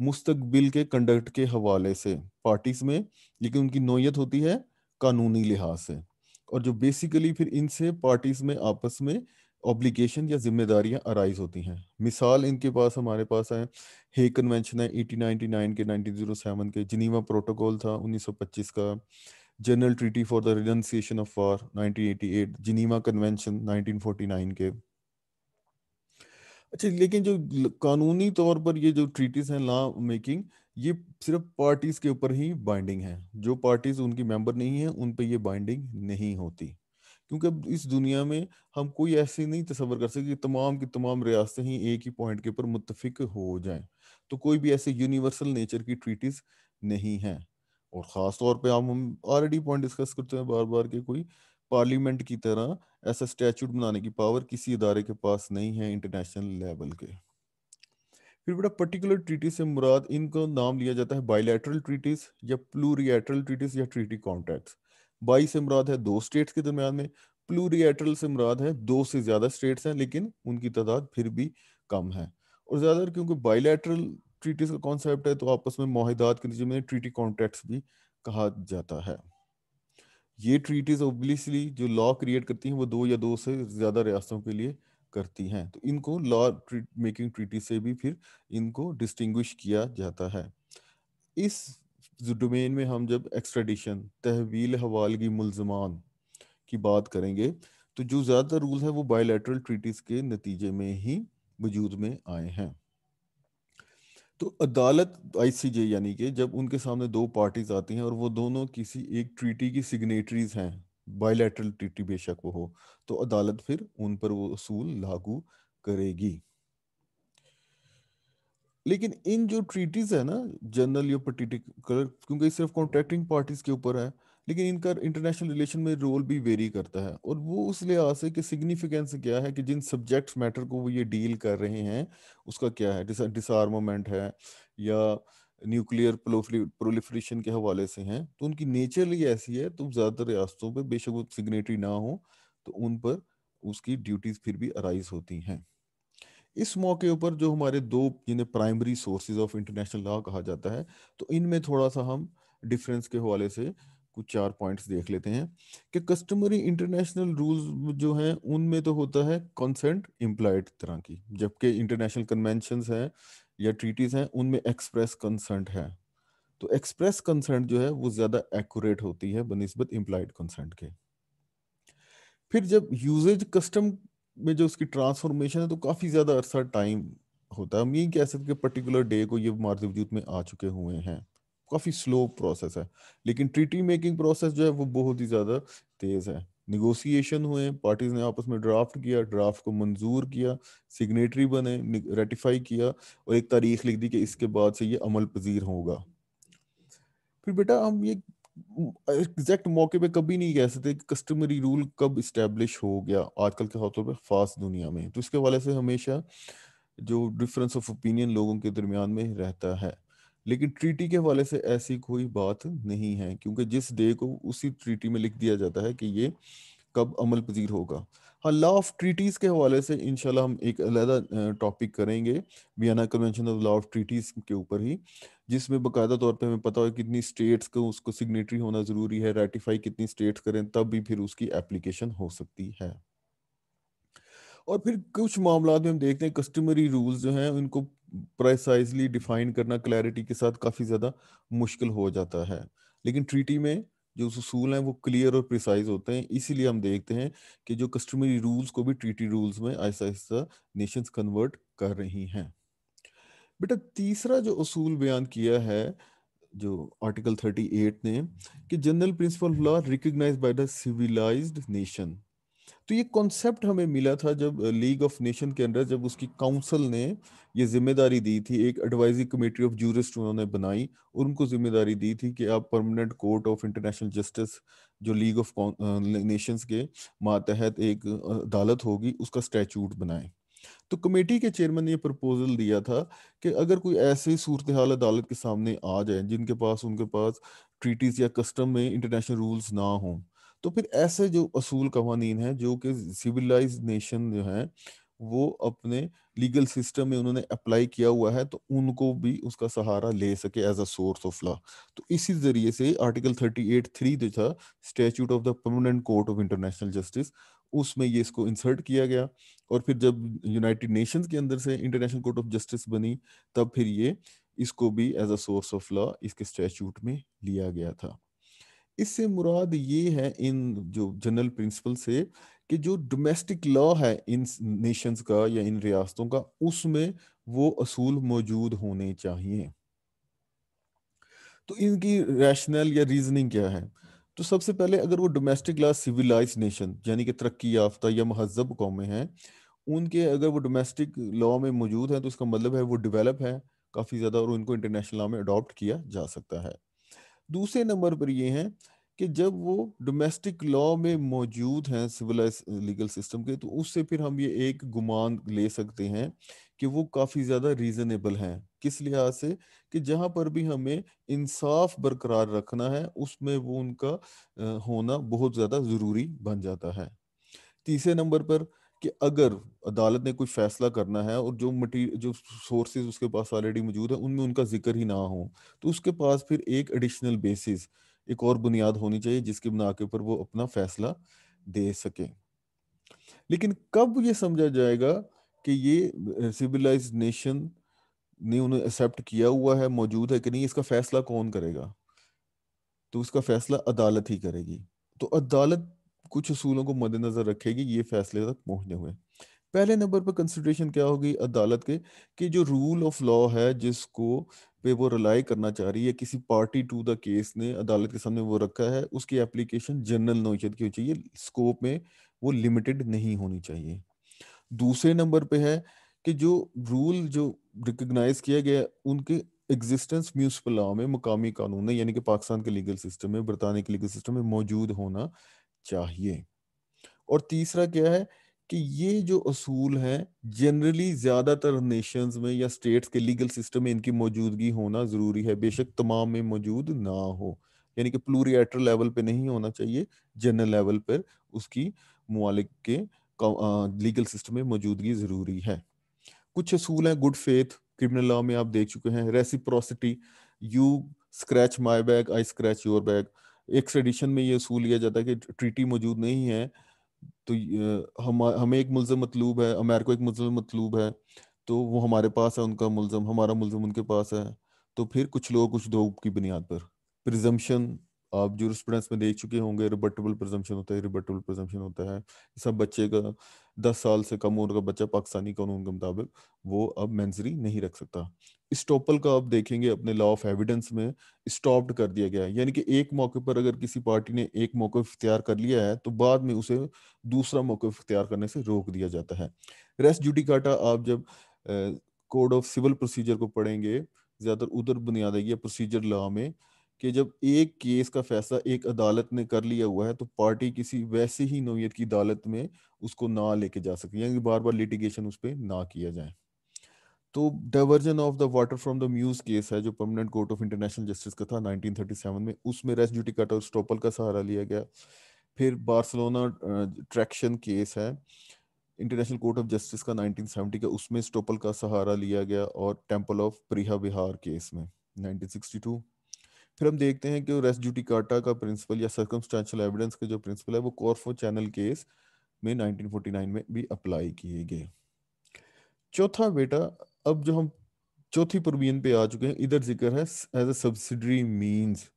मुस्तकबिल के कंडक्ट के हवाले से पार्टीज में लेकिन उनकी नोयत होती है कानूनी लिहाज से और जो बेसिकली फिर इनसे पार्टीज में आपस में ऑब्लिगेशन या जिम्मेदारियां अराइज होती हैं मिसाल इनके पास हमारे पास है हे कन्वेंशन है एटीन के 1907 के जिनीवा प्रोटोकॉल था 1925 का General Treaty for the Renunciation of War 1988 Geneva Convention 1949 के अच्छा लेकिन जो कानूनी तौर पर ये जो ट्रीटीज हैं लॉ मेकिंग ये सिर्फ पार्टीज के ऊपर ही बाइंडिंग है जो पार्टीज उनकी मेंबर नहीं है उन पर ये बाइंडिंग नहीं होती क्योंकि अब इस दुनिया में हम कोई ऐसे नहीं तस्वर कर सकते कि तमाम की तमाम रियासतें ही एक ही पॉइंट के ऊपर मुतफिक हो जाएं तो कोई भी ऐसे यूनिवर्सल नेचर की ट्रीटीज नहीं है और ख़ास तौर पे हम हम ऑलरेडी पॉइंट डिस्कस करते हैं बार बार के कोई पार्लियामेंट की तरह ऐसा स्टैचूट बनाने की पावर किसी इदारे के पास नहीं है इंटरनेशनल लेवल के फिर बेटा पर्टिकुलर ट्रीटी से मुराद इनका नाम लिया जाता है बायोलेटरल ट्रीटीज या प्लूरियाट्रल ट्रीटीज या ट्रीटी कॉन्ट्रैक्ट्स बाई से मुराद है दो स्टेट्स के दरमियान में प्लूरिएटरल मुराद है दो से ज्यादा स्टेट्स हैं लेकिन उनकी तादाद फिर भी कम है और ज्यादातर क्योंकि बाइलेटरल ट्रीटीज का कॉन्सेप्ट है तो आपस में माहिदात के नतीजे में ट्रीटी कॉन्ट्रैक्ट्स भी कहा जाता है ये ट्रीटीज ओब्लियसली जो लॉ क्रिएट करती हैं वो दो या दो से ज्यादा रियासतों के लिए करती हैं तो इनको लॉ मेकिंग ट्रीटी से भी फिर इनको डिस्टिंग्विश किया जाता है इस डोमेन में हम जब एक्सट्रेडिशन तहवील हवालगी मुलजमान की बात करेंगे तो जो ज़्यादा रूल है वो बायोलेटरल ट्रीटीज के नतीजे में ही वजूद में आए हैं तो अदालत आईसीजे यानी कि जब उनके सामने दो पार्टीज आती हैं और वो दोनों किसी एक ट्रीटी की सिग्नेटरीज हैं बायोलेटरल ट्रीटी बेशक वो हो तो अदालत फिर उन पर वो असूल लागू करेगी लेकिन इन जो ट्रीटीज है ना जनरल या पर्टिकुलर क्योंकि सिर्फ कॉन्ट्रैक्टिंग पार्टीज के ऊपर है लेकिन इनका इंटरनेशनल रिलेशन में रोल भी वेरी करता है और वो उस लिहाज से कि सिग्निफिकेंस क्या है कि जिन सब्जेक्ट मैटर को वो ये डील कर रहे हैं उसका क्या है जैसे है या न्यूक्लियर प्रोलिफ्रेशन के हवाले से हैं तो उनकी नेचर ही ऐसी है तो ज़्यादातर रियासतों पर बेशक वो सिग्नेटरी ना हो तो उन पर उसकी ड्यूटीज़ फिर भी अराइज होती हैं इस मौके ऊपर जो हमारे दो जिन्हें primary sources of international law कहा जाता है तो इनमें थोड़ा सा हम डिफरेंस के हवाले से कुछ चार पॉइंट्स देख लेते हैं कि कस्टमरी इंटरनेशनल रूल्स जो हैं उनमें तो होता है कंसेंट इम्प्लाइड तरह की जबकि इंटरनेशनल कन्वेंशन हैं या ट्रीटीज़ हैं उनमें एक्सप्रेस कंसेंट है तो एक्सप्रेस कंसेंट जो है वो ज़्यादा एक्यूरेट होती है बनस्बत इम्प्लाइड कंसेंट के फिर जब यूजेज कस्टम में जो उसकी ट्रांसफॉर्मेशन है तो काफी ज्यादा अरसा टाइम होता है हम कह सकते पर्टिकुलर डे को ये मार्ज वजूद में आ चुके हुए हैं काफ़ी स्लो प्रोसेस है लेकिन ट्रीटी मेकिंग प्रोसेस जो है वो बहुत ही ज़्यादा तेज़ है निगोसिएशन हुए पार्टीज ने आपस में ड्राफ्ट किया ड्राफ्ट को मंजूर किया सिग्नेटरी बने रेटिफाई किया और एक तारीख लिख दी कि इसके बाद से ये अमल पजीर होगा फिर बेटा हम ये एग्जैक्ट मौके पे कभी नहीं कह सकते कि कस्टमरी रूल कब इस्टेब्लिश हो गया आजकल के खासतौर पे फास्ट दुनिया में तो इसके वाले से हमेशा जो डिफरेंस ऑफ ओपिनियन लोगों के दरमियान में रहता है लेकिन ट्रीटी के हवाले से ऐसी कोई बात नहीं है क्योंकि जिस डे को उसी ट्रीटी में लिख दिया जाता है कि ये कब अमल पजीर होगा हाँ लॉ ऑफ ट्रीटीज के हवाले से इनशाला हम एक अलहदा टॉपिक करेंगे Vienna Convention of law of treaties के ऊपर ही जिसमें बाकायदा तौर पे हमें पता हो कितनी स्टेट्स को उसको सिग्नेटरी होना ज़रूरी है रेटिफाई कितनी स्टेट्स करें तब भी फिर उसकी एप्लीकेशन हो सकती है और फिर कुछ मामला में हम देखते हैं कस्टमरी रूल्स जो हैं उनको प्रिसाइजली डिफाइन करना क्लैरिटी के साथ काफ़ी ज़्यादा मुश्किल हो जाता है लेकिन ट्रीटी में जो उसूल हैं वो क्लियर और प्रिसाइज होते हैं इसीलिए हम देखते हैं कि जो कस्टमरी रूल्स को भी ट्रीटी रूल्स में आहिस्ता आहिस्ता नेशंस कन्वर्ट कर रही हैं बेटा तीसरा जो असूल बयान किया है जो आर्टिकल 38 ने कि general principle of law recognize by the civilized nation तो ये कॉन्सेप्ट हमें मिला था जब लीग ऑफ नेशन के अंदर जब उसकी काउंसिल ने ये जिम्मेदारी दी थी एक एडवाइजरी कमेटी ऑफ जूरिस्ट उन्होंने बनाई और उनको जिम्मेदारी दी थी कि आप Permanent Court of International Justice जो लीग ऑफ नेशंस के मातहत एक अदालत होगी उसका स्टैचूट बनाएं तो कमेटी के चेयरमैन ने यह प्रपोजल दिया था कि अगर कोई ऐसी सूरत हाल अदालत के सामने आ जाए जिनके पास उनके पास ट्रीटीज या कस्टम में इंटरनेशनल रूल्स ना हों तो फिर ऐसे जो असूल कवानीन हैं जो कि सिविलाइज नेशन जो हैं वो अपने लीगल सिस्टम में उन्होंने अप्लाई किया हुआ है तो उनको भी उसका सहारा ले सके as a source of law तो इसी जरिए से आर्टिकल थर्टी एट थ्री जो था statute of the Permanent Court of International Justice उसमें ये इसको इंसर्ट किया गया और फिर जब यूनाइटेड नेशंस के अंदर से इंटरनेशनल कोर्ट ऑफ जस्टिस बनी तब फिर ये इसको भी as a source of law इसके स्टैचूट में लिया गया था इससे मुराद ये है इन जो जनरल प्रिंसिपल से कि जो डोमेस्टिक लॉ है इन नेशंस का या इन रियासतों का उसमें वो असूल मौजूद होने चाहिए तो इनकी रैशनल या रीजनिंग क्या है तो सबसे पहले अगर वो डोमेस्टिक लॉ सिविलाइज नेशन यानी कि तरक्की याफ्ता या महजब कौमें हैं उनके अगर वो डोमेस्टिक लॉ में मौजूद है तो इसका मतलब है वो डेवलप है काफ़ी ज़्यादा और उनको इंटरनेशनल लॉ में अडॉप्ट किया जा सकता है दूसरे नंबर पर ये हैं कि जब वो डोमेस्टिक लॉ में मौजूद हैं सिविलाइज लीगल सिस्टम के तो उससे फिर हम ये एक गुमान ले सकते हैं कि वो काफ़ी ज़्यादा रीज़नेबल हैं किस लिहाज से कि जहाँ पर भी हमें इंसाफ बरकरार रखना है उसमें वो उनका uh, होना बहुत ज़्यादा ज़रूरी बन जाता है तीसरे नंबर पर कि अगर अदालत ने कोई फैसला करना है और जो मटीरियल जो सोर्सेज उसके पास ऑलरेडी मौजूद है उनमें उनका जिक्र ही ना हो तो उसके पास फिर एक एडिशनल बेसिस एक और बुनियाद होनी चाहिए जिसके बना के ऊपर वो अपना फैसला दे सके लेकिन कब ये समझा जाएगा कि ये सिविलाइज नेशन ने उन्हें एक्सेप्ट किया हुआ है मौजूद है कि नहीं इसका फैसला कौन करेगा तो उसका फैसला अदालत ही करेगी तो अदालत कुछ असूलों को मद्देनजर रखेगी ये फैसले तक पहुंचने हुए पहले नंबर पर कंसिड्रेशन क्या होगी अदालत के कि जो रूल ऑफ लॉ है जिसको पे वो रिलाई करना चाह रही है किसी पार्टी टू द केस ने अदालत के सामने वो रखा है उसकी एप्लीकेशन जनरल नोयत की चाहिए स्कोप में वो लिमिटेड नहीं होनी चाहिए दूसरे नंबर पे है कि जो रूल जो रिकग्नाइज किया गया उनके एग्जिस्टेंस म्यूनसिपल लॉ में मुकामी कानून यानी कि पाकिस्तान के लीगल सिस्टम में बरतानिया के लीगल सिस्टम में मौजूद होना चाहिए और तीसरा क्या है कि ये जो असूल है जनरली ज़्यादातर नेशंस में या स्टेट्स के लीगल सिस्टम में इनकी मौजूदगी होना ज़रूरी है बेशक तमाम में मौजूद ना हो यानी कि प्लूरिएटर लेवल पे नहीं होना चाहिए जनरल लेवल पर उसकी मालिक के लीगल सिस्टम में मौजूदगी ज़रूरी है कुछ असूल हैं गुड फेथ क्रिमिनल लॉ में आप देख चुके हैं reciprocity you scratch my bag I scratch your bag tradition में ये असूल लिया जाता है कि ट्रीटी मौजूद नहीं है तो हम हमें एक मुलम मतलूब है अमेरिका एक मुलम मतलूब है तो वो हमारे पास है उनका मुलम हमारा मुलम उनके पास है तो फिर कुछ लोग कुछ दो की बुनियाद पर प्रिजम्पन आप जो स्टूडेंट्स में देख चुके होंगे रिबर्टेबल प्रजम्पशन होता है रिबर्टेबल प्रजम्पशन होता है सब बच्चे का दस साल से कम उम्र का बच्चा पाकिस्तानी कानून के मुताबिक वो अब मैंसरी नहीं रख सकता स्टॉपल का आप देखेंगे अपने लॉ ऑफ एविडेंस में स्टॉप्ड कर दिया गया है यानी कि एक मौके पर अगर किसी पार्टी ने एक मौके इख्तियार कर लिया है तो बाद में उसे दूसरा मौके इख्तियार करने से रोक दिया जाता है रेस्ट ड्यूटी काटा आप जब कोड ऑफ सिविल प्रोसीजर को पढ़ेंगे ज्यादातर उधर बुनियाद है प्रोसीजर लॉ में कि जब एक केस का फैसला एक अदालत ने कर लिया हुआ है तो पार्टी किसी वैसे ही नोयत की अदालत में उसको ना लेके जा सकती यानी बार बार लिटिगेशन उस पर ना किया जाए तो diversion of the water from the Meuse case है जो Permanent Court of International Justice का था 1937 में उसमें रेस कट और स्टोपल का सहारा लिया गया फिर बार्सलोना ट्रैक्शन केस है इंटरनेशनल कोर्ट ऑफ जस्टिस का 1970 का उसमें स्टोपल का सहारा लिया गया और Temple of Preah Vihear case में 1962 फिर हम देखते हैं कि रेस्ट ड्यूटी काटा का प्रिंसिपल या सर्कमस्टांशियल एविडेंस का जो प्रिंसिपल है वो कॉर्फो चैनल केस में 1949 में भी अप्लाई किए गए चौथा बेटा अब जो हम चौथी प्रोविजन पे आ चुके हैं इधर जिक्र है एज ए सब्सिडरी मीन्स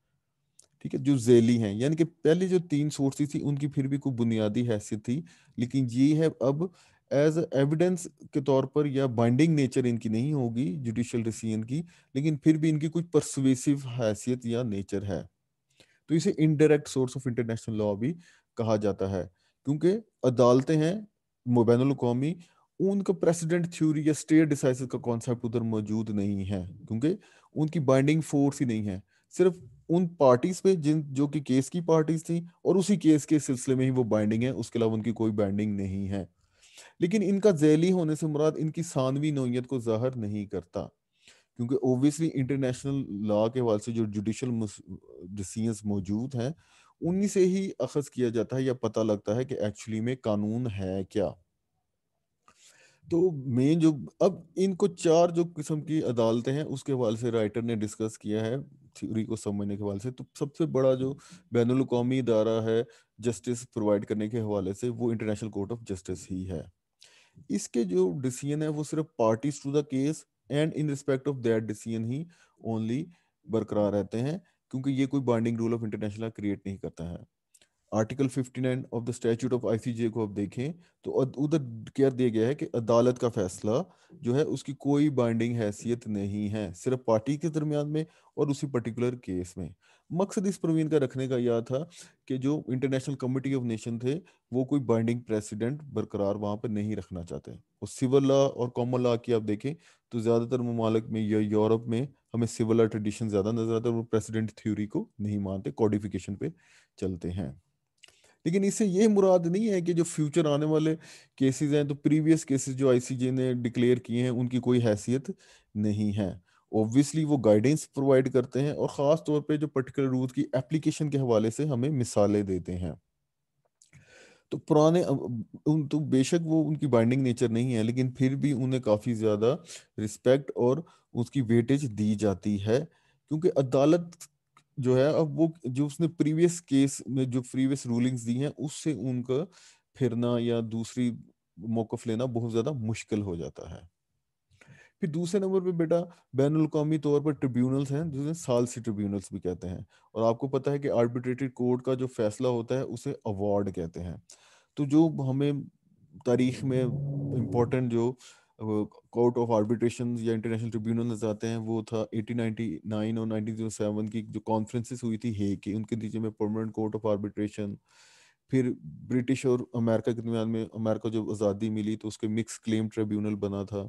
ठीक है जो जेली हैं यानी कि पहले जो तीन सोर्सेज थी उनकी फिर भी कोई बुनियादी हैसियत थी लेकिन ये है अब एज एविडेंस के तौर पर या बाइंडिंग नेचर इनकी नहीं होगी जुडिशियल डिसीजन की लेकिन फिर भी इनकी कुछ परसुवेसिव हैसियत या नेचर है तो इसे indirect source of international law भी कहा जाता है क्योंकि अदालतें हैं बैन अवी उनका प्रेसिडेंट थ्योरी या स्टेट डिसाइसिस का कॉन्सेप्ट उधर मौजूद नहीं है क्योंकि उनकी बाइंडिंग फोर्स ही नहीं है सिर्फ उन पार्टीज पे जिन जो कि केस की पार्टीज थी और उसी केस के सिलसिले में ही वो बाइंडिंग है उसके अलावा उनकी कोई बाइंडिंग नहीं है लेकिन इनका जैली होने से मुराद इनकी सानवी नोयत को जाहिर नहीं करता क्योंकि ओबियसली इंटरनेशनल लॉ के हवाले से जो जुडिशल डिसीजंस मौजूद हैं उन्हीं से ही अखज किया जाता है या पता लगता है कि एक्चुअली में कानून है क्या तो मेन जो अब इनको चार जो किस्म की अदालतें हैं उसके हवाले से राइटर ने डिस्कस किया है थ्योरी को समझने के हवाले से तो सबसे बड़ा जो बैन अवी इदारा है जस्टिस प्रोवाइड करने के हवाले से वो इंटरनेशनल कोर्ट ऑफ जस्टिस ही है इसके जो डिसीजन है वो सिर्फ parties to the case and in respect of that decision ही ओनली बरकरार रहते हैं क्योंकि ये कोई binding rule of international create नहीं करता है article 59 of the statute of ICJ को आप देखें तो उधर क्या दिया गया है कि अदालत का फैसला जो है उसकी कोई बाइंडिंग हैसियत नहीं है सिर्फ पार्टी के दरमियान में और उसी पर्टिकुलर केस में मकसद इस प्रवीण का रखने का यह था कि जो इंटरनेशनल कमिटी ऑफ नेशन थे वो कोई बाइंडिंग प्रेसिडेंट बरकरार वहां पर नहीं रखना चाहते और सिविल लॉ और कॉमन लॉ की आप देखें तो ज़्यादातर ममालक में या यूरोप में हमें सिविल लॉ ट्रेडिशन ज़्यादा नजर आता है वो प्रेसिडेंट थ्योरी को नहीं मानते कॉडिफिकेशन पे चलते हैं लेकिन इससे ये मुराद नहीं है कि जो फ्यूचर आने वाले केसेस हैं तो प्रीवियस केसेस जो आईसीजे ने डिक्लेयर किए हैं उनकी कोई हैसियत नहीं है ऑब्वियसली वो गाइडेंस प्रोवाइड करते हैं और ख़ास तौर पे जो पर्टिकुलर रूल की एप्लीकेशन के हवाले से हमें मिसालें देते हैं तो पुराने उन तो बेशक वो उनकी बाइंडिंग नेचर नहीं है लेकिन फिर भी उन्हें काफ़ी ज़्यादा रिस्पेक्ट और उसकी वेटेज दी जाती है क्योंकि अदालत जो है अब वो जो उसने प्रीवियस केस में जो प्रीवियस रूलिंग्स दी हैं उससे उनका फिरना या दूसरी मौकफ लेना बहुत ज्यादा मुश्किल हो जाता है फिर दूसरे नंबर पे बेटा बैन अवी तौर पर ट्रिब्यूनल्स हैं जिसे सालसी ट्रिब्यूनल्स भी कहते हैं और आपको पता है कि आर्बिट्रेटेड कोर्ट का जो फैसला होता है उसे अवार्ड कहते हैं तो जो हमें तारीख में इम्पोर्टेंट जो कोर्ट ऑफ आर्बिट्रेशन या इंटरनेशनल ट्रिब्यूनल नजर आते हैं वो था 1899 और 1907 की जो कॉन्फ्रेंसेस हुई थी हे की उनके नतीजे में परमानेंट कोर्ट ऑफ आर्बिट्रेशन फिर ब्रिटिश और अमेरिका के दरमियान में अमेरिका जब आज़ादी मिली तो उसके मिक्स क्लेम ट्रिब्यूनल बना था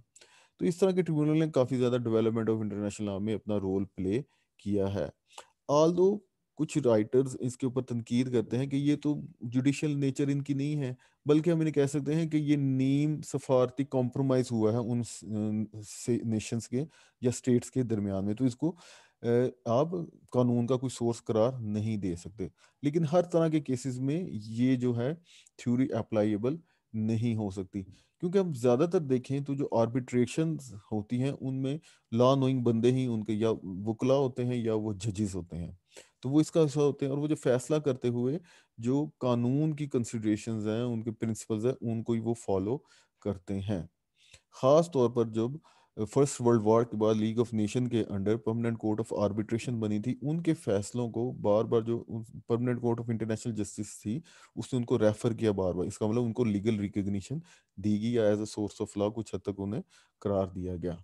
तो इस तरह के ट्रिब्यूनल ने काफ़ी ज़्यादा डेवलपमेंट ऑफ इंटरनेशनल लॉ में अपना रोल प्ले किया है ऑल कुछ राइटर्स इसके ऊपर तनकीद करते हैं कि ये तो जुडिशल नेचर इनकी नहीं है बल्कि हम इन्हें कह सकते हैं कि ये नीम सफारती कॉम्प्रोमाइज हुआ है उन नेशंस के या स्टेट्स के दरमियान में तो इसको आप कानून का कोई सोर्स करार नहीं दे सकते लेकिन हर तरह के केसेस में ये जो है थ्योरी अप्लाईबल नहीं हो सकती क्योंकि हम ज़्यादातर देखें तो जो आर्बिट्रेशन होती हैं उनमें लॉ नोइंग बंदे ही उनके या वकला होते हैं या वो जजेस होते हैं तो वो इसका हिस्सा होते हैं और वो जो फैसला करते हुए जो कानून की कंसिड्रेशन हैं उनके प्रिंसिपल्स हैं उनको ही वो फॉलो करते हैं ख़ास तौर पर जब फर्स्ट वर्ल्ड वॉर के बाद लीग ऑफ नेशन के under Permanent Court of Arbitration बनी थी उनके फैसलों को बार बार जो Permanent Court of International Justice थी उसने उनको रेफर किया बार बार इसका मतलब उनको लीगल रिकग्निशन दी गई या as a source of law कुछ हद तक उन्हें करार दिया गया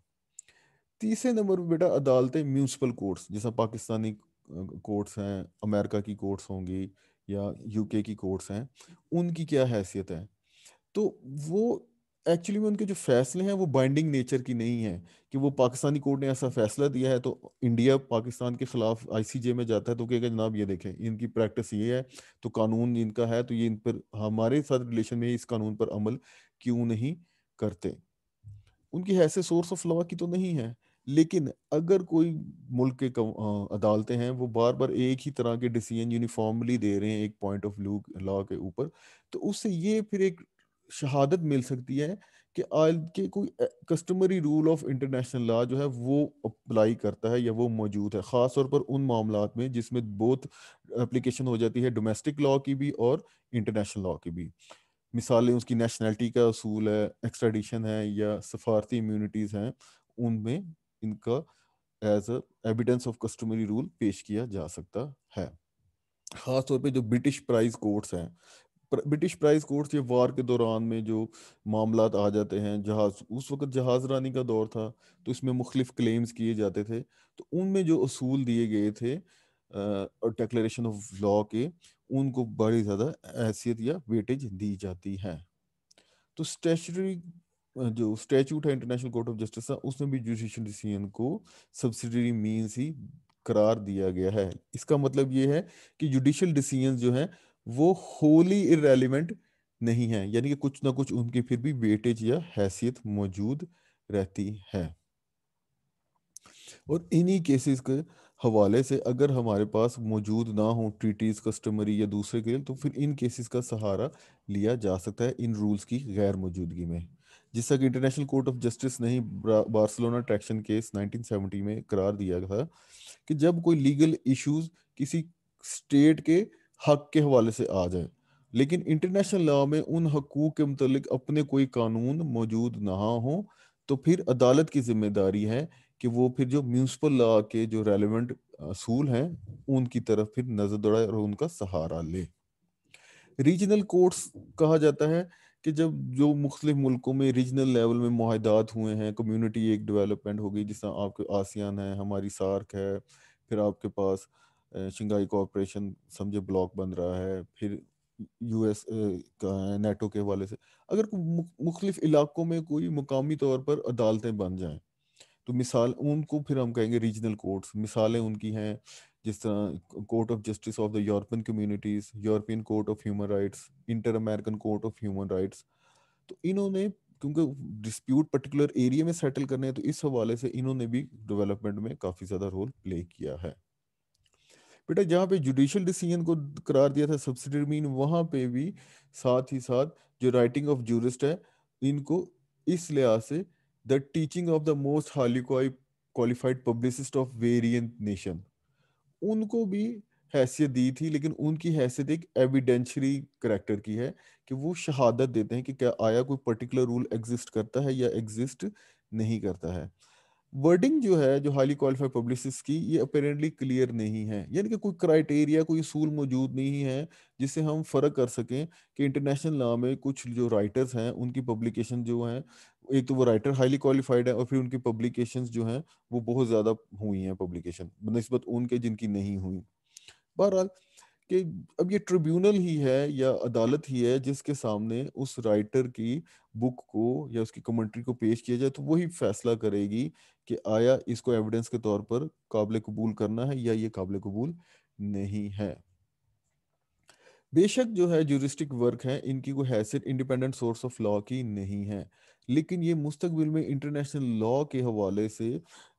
तीसरे नंबर पर बेटा अदालतें म्यूनसिपल कोर्ट्स जैसा पाकिस्तानी कोर्ट्स हैं अमेरिका की कोर्ट्स होंगी या यूके की कोर्ट्स हैं उनकी क्या हैसियत है तो वो एक्चुअली में उनके जो फैसले हैं वो बाइंडिंग नेचर की नहीं है कि वो पाकिस्तानी कोर्ट ने ऐसा फैसला दिया है तो इंडिया पाकिस्तान के खिलाफ आईसीजे में जाता है तो कहेगा जनाब ये देखें इनकी प्रैक्टिस ये है तो कानून इनका है तो ये इन पर हमारे साथ रिलेशन में इस कानून पर अमल क्यों नहीं करते उनकी ऐसे सोर्स ऑफ लॉ की तो नहीं है लेकिन अगर कोई मुल्क के अदालतें हैं वो बार बार एक ही तरह के डिसीजन यूनिफॉर्मली दे रहे हैं एक पॉइंट ऑफ व्यू लॉ के ऊपर तो उससे ये फिर एक शहादत मिल सकती है कि आयल के कोई customary rule of international law जो है वो अप्लाई करता है या वो मौजूद है ख़ास तौर पर उन मामला में जिसमें बहुत अप्लीकेशन हो जाती है डोमेस्टिक लॉ की भी और इंटरनेशनल लॉ की भी मिसालें उसकी नेशनैलिटी का असूल है एक्सट्रेडिशन है या सफारती इम्यूनिटीज़ हैं उनमें इनका as evidence of customary rule पेश किया जा सकता है खासतौर पे जो ब्रिटिश प्राइस कोर्ट्स हैं ब्रिटिश प्राइस कोर्ट्स ये वार के दौरान में जो मामला आ जाते हैं जहाज उस वक्त जहाज रानी का दौर था तो इसमें मुख्तफ क्लेम्स किए जाते थे तो उनमें जो असूल दिए गए थे और डिक्लेरेशन ऑफ लॉ के उनको बड़ी ज़्यादा हैसियत या वेटेज दी जाती है तो स्टेचरी जो स्टैच्यूट है इंटरनेशनल कोर्ट ऑफ जस्टिस का उसमें भी जुडिशियल डिसीजन को सब्सिडरी मीन्स ही करार दिया गया है इसका मतलब ये है कि जुडिशियल डिसीजन जो है वो होली इरेलीवेंट नहीं है यानी कि कुछ ना कुछ उनकी फिर भी वेटेज या हैसियत मौजूद रहती है और इन्हीं केसेस के हवाले से अगर हमारे पास मौजूद ना हो ट्रीटीज कस्टमरी या दूसरे के लिए तो फिर इन केसेस का सहारा लिया जा सकता है इन रूल्स की गैर मौजूदगी में जिस तक इंटरनेशनल कोर्ट ऑफ जस्टिस ने ही बार्सिलोना ट्रैक्शन केस 1970 में करार दिया था कि जब कोई लीगल इश्यूज किसी स्टेट के हक के हवाले से आ जाए लेकिन इंटरनेशनल लॉ में उन हकूक के मतलब अपने कोई कानून मौजूद ना हो तो फिर अदालत की जिम्मेदारी है कि वो फिर जो म्यूनसिपल लॉ के जो रेलिवेंट असूल हैं उनकी तरफ फिर नजर दौड़ाए और उनका सहारा ले रीजनल कोर्ट्स कहा जाता है कि जब जो मुख्तलिफ मुल्कों में रीजनल लेवल में माहदात हुए हैं कम्युनिटी एक डेवलपमेंट हो गई जिस तरह आपके आसियान है हमारी सार्क है फिर आपके पास शंघाई कोऑपरेशन समझे ब्लॉक बन रहा है फिर यूएस का नेटो के हवाले से अगर मुख्तलिफ इलाकों में कोई मुकामी तौर पर अदालतें बन जाएं तो मिसाल उनको फिर हम कहेंगे रीजनल कोर्ट्स मिसालें उनकी हैं जिस तरह Court of Justice of the European Communities European Court of Human Rights inter American Court of Human Rights तो इन्होंने क्योंकि डिस्प्यूट पर्टिकुलर एरिया में सेटल करने हैं तो इस हवाले से इन्होंने भी डेवलपमेंट में काफ़ी ज़्यादा रोल प्ले किया है बेटा जहाँ पे जुडिशल डिसीजन को करार दिया था सब्सिडी मीन वहाँ पे भी साथ ही साथ जो राइटिंग ऑफ जूरिस्ट है इनको इस लिहाज से the teaching of the most highly qualified publicist of variant nation उनको भी हैसियत दी थी लेकिन उनकी हैसियत एक एविडेंशरी करेक्टर की है कि वो शहादत देते हैं कि क्या आया कोई पर्टिकुलर रूल एग्जिस्ट करता है या एग्जिस्ट नहीं करता है वर्डिंग जो है जो हाईली क्वालिफाइड पब्लिसिस की ये अपेरेंटली क्लियर नहीं है यानी कि कोई क्राइटेरिया कोई असूल मौजूद नहीं है जिससे हम फ़र्क कर सकें कि इंटरनेशनल लॉ में कुछ जो राइटर्स हैं उनकी पब्लिकेशन जो हैं एक तो वो राइटर हाईली क्वालिफाइड है और फिर उनकी पब्लिकेशन जो हैं वो बहुत ज़्यादा हुई हैं पब्लिकेशन बनस्बत उनके जिनकी नहीं हुई बहरहाल कि अब ये ट्रिब्यूनल ही है या अदालत ही है जिसके सामने उस राइटर की बुक को या उसकी कमेंट्री को पेश किया जाए तो वही फैसला करेगी कि आया इसको एविडेंस के तौर पर काबिल कबूल करना है या ये काबिल कबूल नहीं है बेशक जो है जूरिस्टिक वर्क है इनकी कोई हैसियत इंडिपेंडेंट सोर्स ऑफ लॉ की नहीं है लेकिन ये मुस्तकबिल में इंटरनेशनल लॉ के हवाले से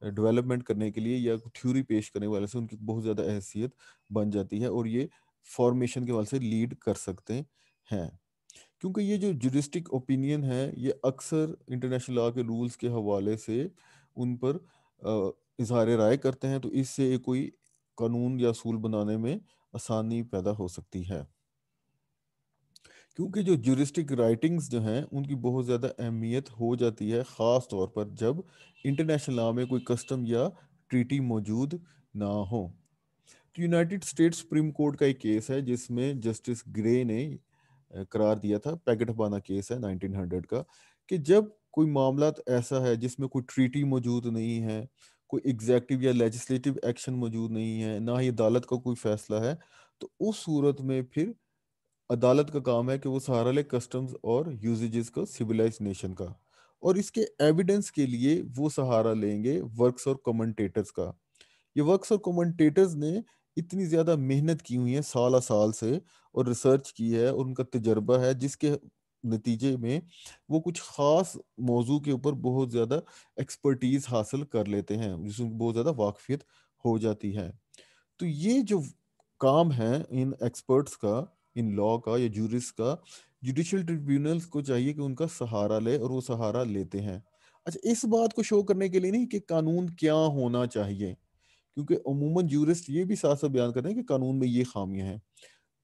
डेवलपमेंट करने के लिए या थ्योरी पेश करने वाले से उनकी बहुत ज़्यादा हैसियत बन जाती है और ये फॉर्मेशन के वाले से लीड कर सकते हैं क्योंकि ये जो जुडिस्टिक ओपिनियन है ये अक्सर इंटरनेशनल लॉ के रूल्स के हवाले से उन पर इजहार राय करते हैं तो इससे कोई कानून या असूल बनाने में आसानी पैदा हो सकती है क्योंकि जो जुरिस्टिक राइटिंग्स जो हैं उनकी बहुत ज़्यादा अहमियत हो जाती है ख़ास तौर पर जब इंटरनेशनल लॉ में कोई कस्टम या ट्रीटी मौजूद ना हो यूनाइटेड स्टेट सुप्रीम कोर्ट का एक केस है जिसमें जस्टिस ग्रे ने करार दिया था पैकेट हबाना केस है 1900 का कि जब कोई मामला ऐसा है जिसमें कोई ट्रीटी मौजूद नहीं है कोई एग्जैक्टिव या लेजिस्लेटिव एक्शन मौजूद नहीं है ना ही अदालत का कोई फैसला है तो उस सूरत में फिर अदालत का काम है कि वो सहारा ले कस्टम्स और यूजेज का सिविलाइज नेशन का और इसके एविडेंस के लिए वो सहारा लेंगे वर्क्स और कमेंटेटर्स का ये वर्क्स और कमेंटेटर्स ने इतनी ज्यादा मेहनत की हुई है साल साल से और रिसर्च की है और उनका तजर्बा है जिसके नतीजे में वो कुछ ख़ास मौजू के ऊपर बहुत ज़्यादा एक्सपर्टीज़ हासिल कर लेते हैं जिसमें बहुत ज़्यादा वाकफियत हो जाती है तो ये जो काम है इन एक्सपर्ट्स का इन लॉ का या जूरिस का जुडिशल ट्रिब्यूनल्स को चाहिए कि उनका सहारा ले और वो सहारा लेते हैं अच्छा इस बात को शो करने के लिए नहीं कि कानून क्या होना चाहिए क्योंकि अमूमन जूरिस्ट ये भी साथ साथ बयान कर रहे हैं कि कानून में ये खामियां हैं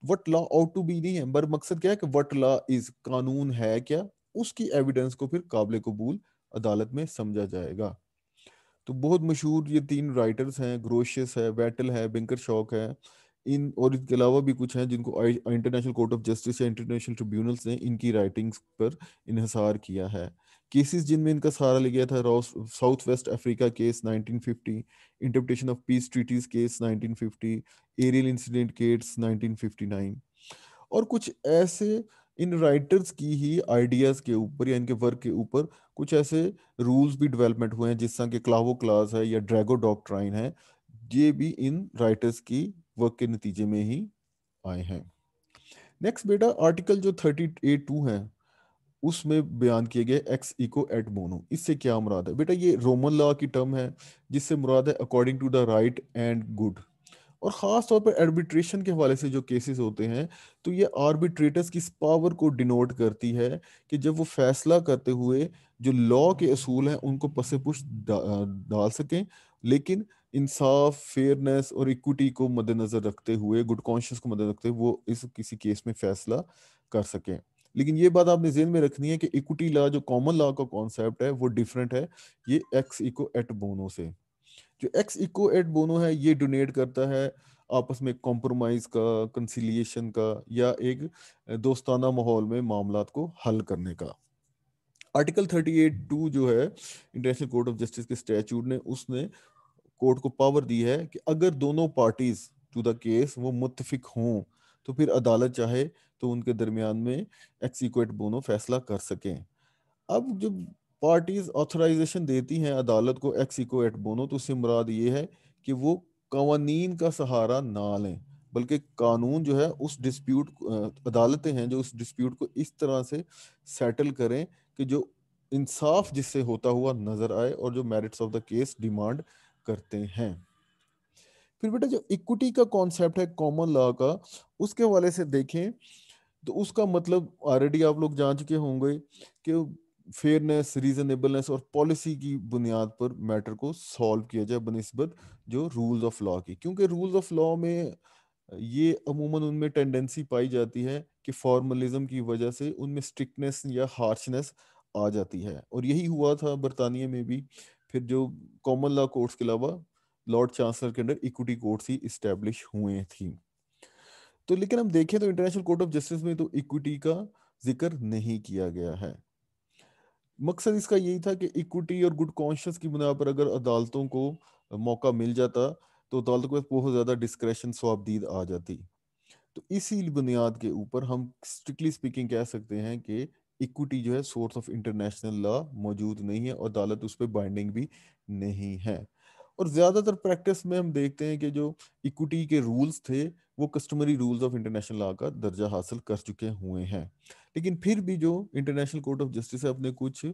what law ought to be नहीं है बर मकसद क्या है कि वट लॉ इज कानून है क्या उसकी एविडेंस को फिर काबिल कबूल अदालत में समझा जाएगा तो बहुत मशहूर ये तीन राइटर्स हैं ग्रोशियस है वेटल है बिंकर शौक है इन और इसके अलावा भी कुछ हैं जिनको इंटरनेशनल कोर्ट ऑफ जस्टिस या इंटरनेशनल ट्रिब्यूनल्स ने इनकी राइटिंग्स पर इहसार किया है केसेस जिनमें इनका सहारा लिया था South West Africa case 1950 interpretation of peace treaties case 1950 aerial incident case 1959 और कुछ ऐसे इन राइटर्स की ही आइडियाज़ के ऊपर या इनके वर्क के ऊपर कुछ ऐसे रूल्स भी डेवलपमेंट हुए हैं जिस तरह के क्लावो क्लास है या ड्रैगो डॉक्ट्राइन है ये भी इन राइटर्स की वर्क के नतीजे में ही आए हैं नेक्स्ट बेटा आर्टिकल जो थर्टी ए टू है उसमें बयान किए गए एक्स इको एट मोनो इससे क्या मुराद है बेटा ये रोमन लॉ की टर्म है जिससे मुराद है according to the right and good और ख़ास तौर पर एडमिट्रेशन के हवाले से जो केसेस होते हैं तो ये आर्बिट्रेटर्स की पावर को डिनोट करती है कि जब वो फैसला करते हुए जो लॉ के असूल हैं उनको पसे पुश डाल सकें लेकिन इंसाफ फेयरनेस और इक्विटी को मद्देनज़र रखते हुए गुड कॉन्शियस को मद्देनजर रखते हुए वो इस किसी केस में फैसला कर सकें लेकिन ये बात आपने जेन में रखनी है कि इक्विटी लॉ जो कॉमन लॉ का कॉन्सेप्ट है वो डिफरेंट है ये एक्स इको एट बोनो से जो एक्स इको एट बोनो है ये डोनेट करता है आपस में कॉम्प्रोमाइज का कंसिलियेशन का या एक दोस्ताना माहौल में मामला को हल करने का आर्टिकल थर्टी एट टू जो है इंटरनेशनल कोर्ट ऑफ जस्टिस के स्टैचूट ने उसने कोर्ट को पावर दी है कि अगर दोनों पार्टीज टू द केस वो मुतफिक हों तो फिर अदालत चाहे तो उनके दरमियान में एक्सिक्यूट बोनो फैसला कर सकें अब जब पार्टीज ऑथराइजेशन देती हैं अदालत को एक्सिको एट बोनो तो उससे मुराद ये है कि वो कवानीन का सहारा ना लें बल्कि कानून जो है उस डिस्प्यूट अदालतें हैं जो उस डिस्प्यूट को इस तरह से सेटल करें कि जो इंसाफ जिससे होता हुआ नज़र आए और जो merits of the case demand करते हैं फिर बेटा जो इक्विटी का कॉन्सेप्ट है कॉमन लॉ का उसके हवाले से देखें तो उसका मतलब ऑलरेडी आप लोग जान चुके होंगे कि फेयरनेस रीजनेबलनेस और पॉलिसी की बुनियाद पर मैटर को सॉल्व किया जाए बनस्बत जो रूल्स ऑफ लॉ की क्योंकि रूल्स ऑफ लॉ में ये अमूमन उनमें टेंडेंसी पाई जाती है कि फॉर्मलिज्म की वजह से उनमें स्ट्रिक्टनेस या हार्शनेस आ जाती है और यही हुआ था बरतानिया में भी फिर जो कॉमन लॉ कोर्ट्स के अलावा लॉर्ड चांसलर के अंडर इक्विटी कोर्ट्स ही इस्टेब्लिश हुए थी तो लेकिन हम देखें तो इंटरनेशनल कोर्ट ऑफ जस्टिस में तो इक्विटी का जिक्र नहीं किया गया है मकसद इसका यही था कि इक्विटी और गुड कॉन्शियस की बुनियाद पर अगर अदालतों को मौका मिल जाता तो अदालतों के पास बहुत ज़्यादा डिस्क्रेशन स्वाबदीद आ जाती तो इसी बुनियाद के ऊपर हम स्ट्रिक्टली स्पीकिंग कह सकते हैं कि इक्विटी जो है सोर्स ऑफ इंटरनेशनल लॉ मौजूद नहीं है और अदालत उस पर बाइंडिंग भी नहीं है और ज्यादातर प्रैक्टिस में हम देखते हैं कि जो इक्विटी के रूल्स थे वो customary rules of international law का दर्जा हासिल कर चुके हुए हैं लेकिन फिर भी जो इंटरनेशनल कोर्ट ऑफ जस्टिस है अपने कुछ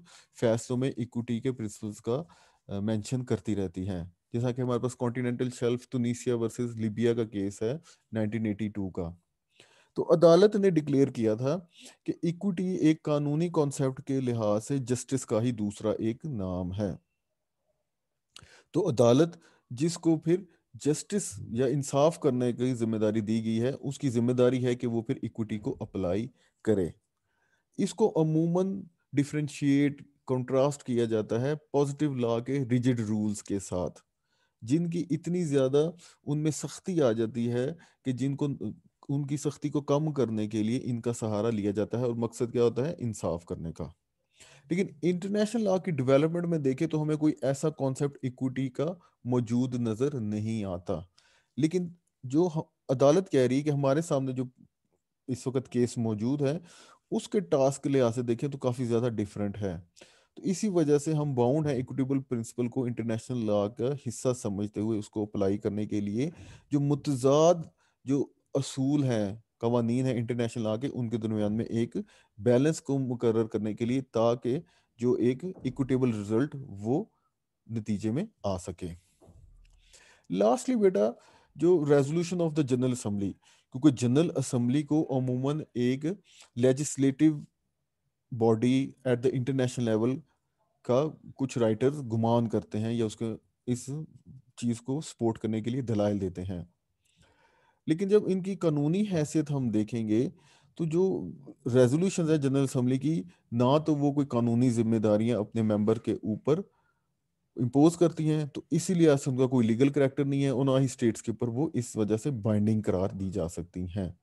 फैसलों में इक्विटी के प्रिंसिपल्स का मेंशन करती रहती हैं जैसा कि हमारे पास continental shelf Tunisia versus Libya का केस है 1982 का तो अदालत ने डिक्लेयर किया था कि इक्विटी एक कानूनी कॉन्सेप्ट के लिहाज से जस्टिस का ही दूसरा एक नाम है तो अदालत जिसको फिर जस्टिस या इंसाफ करने की जिम्मेदारी दी गई है उसकी जिम्मेदारी है कि वो फिर इक्विटी को अप्लाई करे इसको अमूमन डिफ्रेंशिएट कंट्रास्ट किया जाता है पॉजिटिव लॉ के रिजिड रूल्स के साथ जिनकी इतनी ज़्यादा उनमें सख्ती आ जाती है कि जिनको उनकी सख्ती को कम करने के लिए इनका सहारा लिया जाता है और मकसद क्या होता है इंसाफ करने का लेकिन इंटरनेशनल लॉ की डेवलपमेंट में देखें तो हमें कोई ऐसा कॉन्सेप्ट इक्विटी का मौजूद नजर नहीं आता लेकिन जो अदालत कह रही है कि हमारे सामने जो इस वक्त केस मौजूद है उसके टास्क के लिहाज से देखें तो काफी ज्यादा डिफरेंट है तो इसी वजह से हम बाउंड है इक्विटेबल प्रिंसिपल को इंटरनेशनल लॉ का हिस्सा समझते हुए उसको अप्लाई करने के लिए जो मुतजाद जो असूल हैं कवानी है इंटरनेशनल आके के उनके दरमियान में एक बैलेंस को मुकर करने के लिए ताकि जो एक इक्विटेबल रिजल्ट वो नतीजे में आ सके लास्टली बेटा जो resolution of the general assembly क्योंकि जनरल असम्बली को अमूमन एक legislative body at the international level का कुछ राइटर गुमान करते हैं या उसके इस चीज़ को सपोर्ट करने के लिए दलाल देते हैं लेकिन जब इनकी कानूनी हैसियत हम देखेंगे तो जो रेजोल्यूशन है जनरल असम्बली की ना तो वो कोई कानूनी जिम्मेदारियां अपने मेंबर के ऊपर इम्पोज करती हैं तो इसीलिए असम उनका कोई लीगल करेक्टर नहीं है और ना ही स्टेट्स के ऊपर वो इस वजह से बाइंडिंग करार दी जा सकती हैं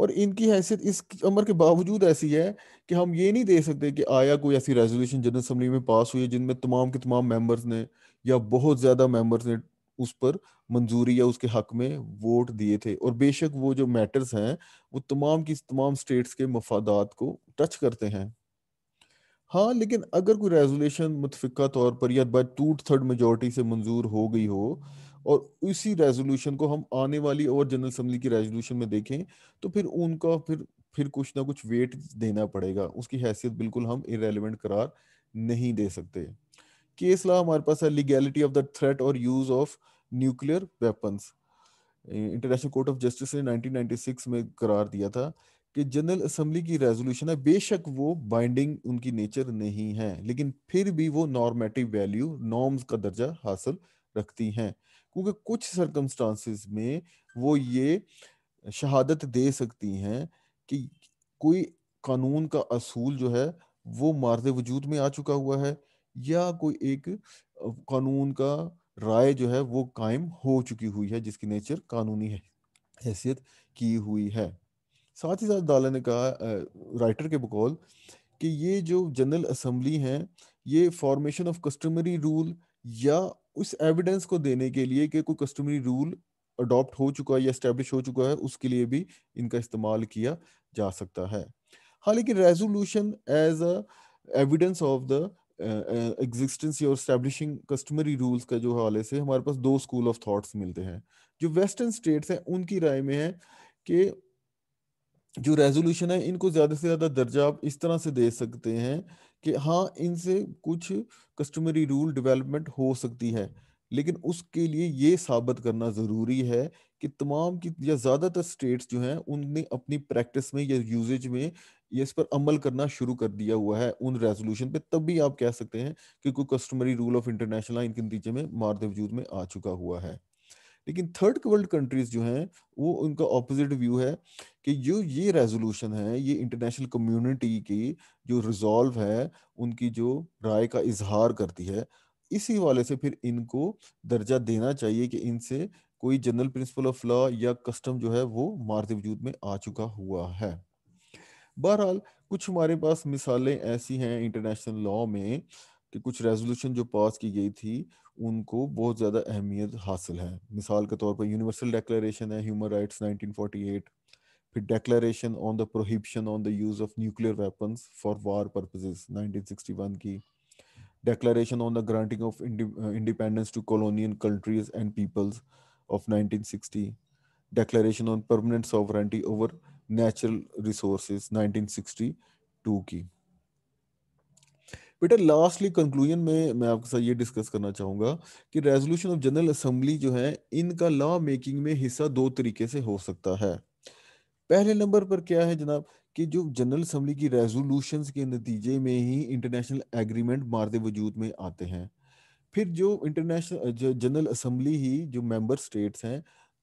और इनकी हैसियत इस अमर के बावजूद ऐसी है कि हम ये नहीं दे सकते कि आया कोई ऐसी रेजोल्यूशन जनरल असम्बली में पास हुई है जिनमें तमाम के तमाम मेंबर्स ने या बहुत ज़्यादा मेंबर्स ने उस पर मंजूरी या उसके हक में वोट दिए थे और बेशक वो जो मैटर्स हैं वो तमाम की तमाम स्टेट्स के मफादात को टच करते हैं हाँ लेकिन अगर कोई रेजोल्यूशन मुतफ़ा तौर पर या बाय टू थर्ड मेजोरिटी से मंजूर हो गई हो और उसी रेजोल्यूशन को हम आने वाली और जनरल असम्बली की रेजोल्यूशन में देखें तो फिर उनका फिर फिर कुछ ना कुछ वेट देना पड़ेगा उसकी हैसियत बिल्कुल हम इरेलीवेंट करार नहीं दे सकते केस लॉ हमारे पास है लीगैलिटी ऑफ द थ्रेट और use of nuclear weapons international court of justice ने 1996 में करार दिया था कि जनरल असम्बली की रेजोल्यूशन है बेशक वो बाइंडिंग उनकी नेचर नहीं है लेकिन फिर भी वो नॉर्मेटिव वैल्यू नॉर्म्स का दर्जा हासिल रखती हैं क्योंकि कुछ सरकमस्टांसिस में वो ये शहादत दे सकती हैं कि कोई कानून का असूल जो है वो मार्द वजूद में आ चुका हुआ है या कोई एक कानून का राय जो है वो कायम हो चुकी हुई है जिसकी नेचर कानूनी है हैसियत की हुई है साथ ही साथ दाला ने कहा राइटर के बकौल कि ये जो जनरल असम्बली हैं ये फॉर्मेशन ऑफ कस्टमरी रूल या उस एविडेंस को देने के लिए कि कोई कस्टमरी रूल अडॉप्ट हो चुका है या इस्टेब्लिश हो चुका है उसके लिए भी इनका इस्तेमाल किया जा सकता है हालांकि resolution as a evidence of the existence या एस्टेब्लिशिंग कस्टमरी रूल्स का जो हवाले से हमारे पास दो स्कूल ऑफ थॉट्स मिलते हैं जो वेस्टर्न स्टेट्स हैं उनकी राय में है कि जो रेजोल्यूशन है इनको ज़्यादा से ज़्यादा दर्जा आप इस तरह से दे सकते हैं कि हाँ इनसे कुछ कस्टमरी रूल डेवलपमेंट हो सकती है लेकिन उसके लिए ये साबित करना ज़रूरी है कि तमाम की या ज़्यादातर स्टेट्स जो हैं उनने अपनी प्रैक्टिस में या यूजेज में ये इस पर अमल करना शुरू कर दिया हुआ है उन रेजोल्यूशन पे तब भी आप कह सकते हैं कि कोई कस्टमरी रूल ऑफ इंटरनेशनल इनके नतीजे में मार्द वजूद में आ चुका हुआ है लेकिन थर्ड वर्ल्ड कंट्रीज जो हैं वो उनका ऑपोजिट व्यू है कि जो ये रेजोल्यूशन है ये इंटरनेशनल कम्युनिटी की जो रिजॉल्व है उनकी जो राय का इजहार करती है इसी हवाले से फिर इनको दर्जा देना चाहिए कि इनसे कोई जनरल प्रिंसिपल ऑफ लॉ या कस्टम जो है वो मार्द वजूद में आ चुका हुआ है बहरहाल कुछ हमारे पास मिसालें ऐसी हैं इंटरनेशनल लॉ में कि कुछ रेजोल्यूशन जो पास की गई थी उनको बहुत ज़्यादा अहमियत हासिल है मिसाल के तौर पर यूनिवर्सल डेक्लेशन है ह्यूमन राइट्स 1948 फिर declaration on the prohibition on the use of nuclear weapons for war purposes 1961 की declaration on the granting of independence to colonial countries and peoples of 1960, Declaration on Permanent Sovereignty over Natural Resources 1962 की बेटा lastly conclusion में मैं आपके साथ ये discuss करना चाहूंगा कि रेजोल्यूशन ऑफ जनरल असेंबली जो है इनका लॉ मेकिंग में हिस्सा दो तरीके से हो सकता है पहले नंबर पर क्या है जनाब कि जो जनरल असम्बली की रेजोल्यूशन के नतीजे में ही इंटरनेशनल एग्रीमेंट मारदे वजूद में आते हैं फिर जो इंटरनेशनल जो जनरल असम्बली ही जो मेंबर स्टेट्स हैं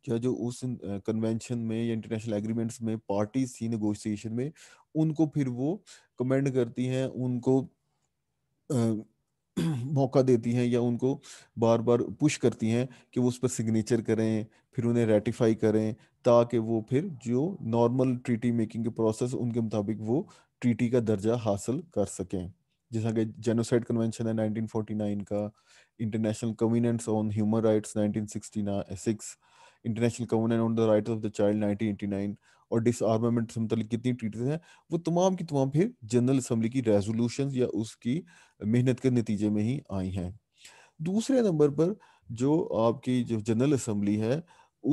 या जो उस कन्वेंशन में या इंटरनेशनल एग्रीमेंट्स में पार्टी थी नेगोशिएशन में उनको फिर वो कमेंड करती हैं उनको आ, मौका देती हैं या उनको बार बार पुश करती हैं कि वो उस पर सिग्नेचर करें फिर उन्हें रेटिफाई करें ताकि वो फिर जो नॉर्मल ट्रीटी मेकिंग के प्रोसेस उनके मुताबिक वो ट्रीटी का दर्जा हासिल कर सकें जैसा कि जेनोसाइड कन्वेंशन है 1949 का International Covenants on Human Rights 1966, international covenant on the rights of the child 1989 और डिसआर्मामेंट से मतलब कितनी ट्रीटीज हैं वो तमाम की तमाम फिर जनरल असम्बली की रेजोल्यूशन या उसकी मेहनत के नतीजे में ही आई हैं दूसरे नंबर पर जो आपकी जो जनरल असम्बली है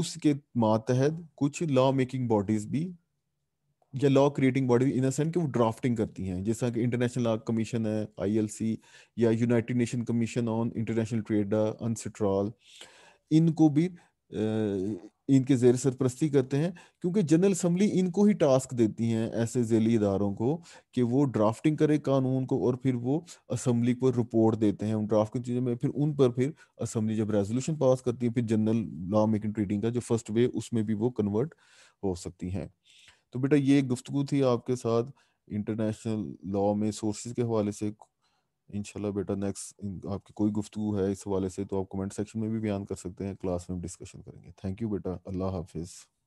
उसके मातहत कुछ लॉ मेकिंग बॉडीज भी या law creating body in sense कि वो ड्राफ्टिंग करती हैं जैसा कि इंटरनेशनल लॉ कमीशन है आईएलसी या United Nation commission on international trade UNCITRAL इनको भी इनके जेर सरपरस्ती करते हैं क्योंकि जनरल असम्बली इनको ही टास्क देती हैं ऐसे जेली इदारों को कि वो ड्राफ्टिंग करे कानून को और फिर वो असम्बली को रिपोर्ट देते हैं उन ड्राफ्टिंग चीज़ों में फिर उन पर फिर असम्बली जब रेजोल्यूशन पास करती है फिर जनरल लॉ मेकिंग ट्रीटिंग का जो फर्स्ट वे उसमें भी वो कन्वर्ट हो सकती हैं तो बेटा ये गुफ्तगु थी आपके साथ इंटरनेशनल लॉ में सोर्सेज के हवाले से इनशाला बेटा नेक्स्ट आपकी कोई गुफ्तु है इस हवाले से तो आप कमेंट सेक्शन में भी बयान कर सकते हैं क्लास में डिस्कशन करेंगे थैंक यू बेटा अल्लाह हाफिज़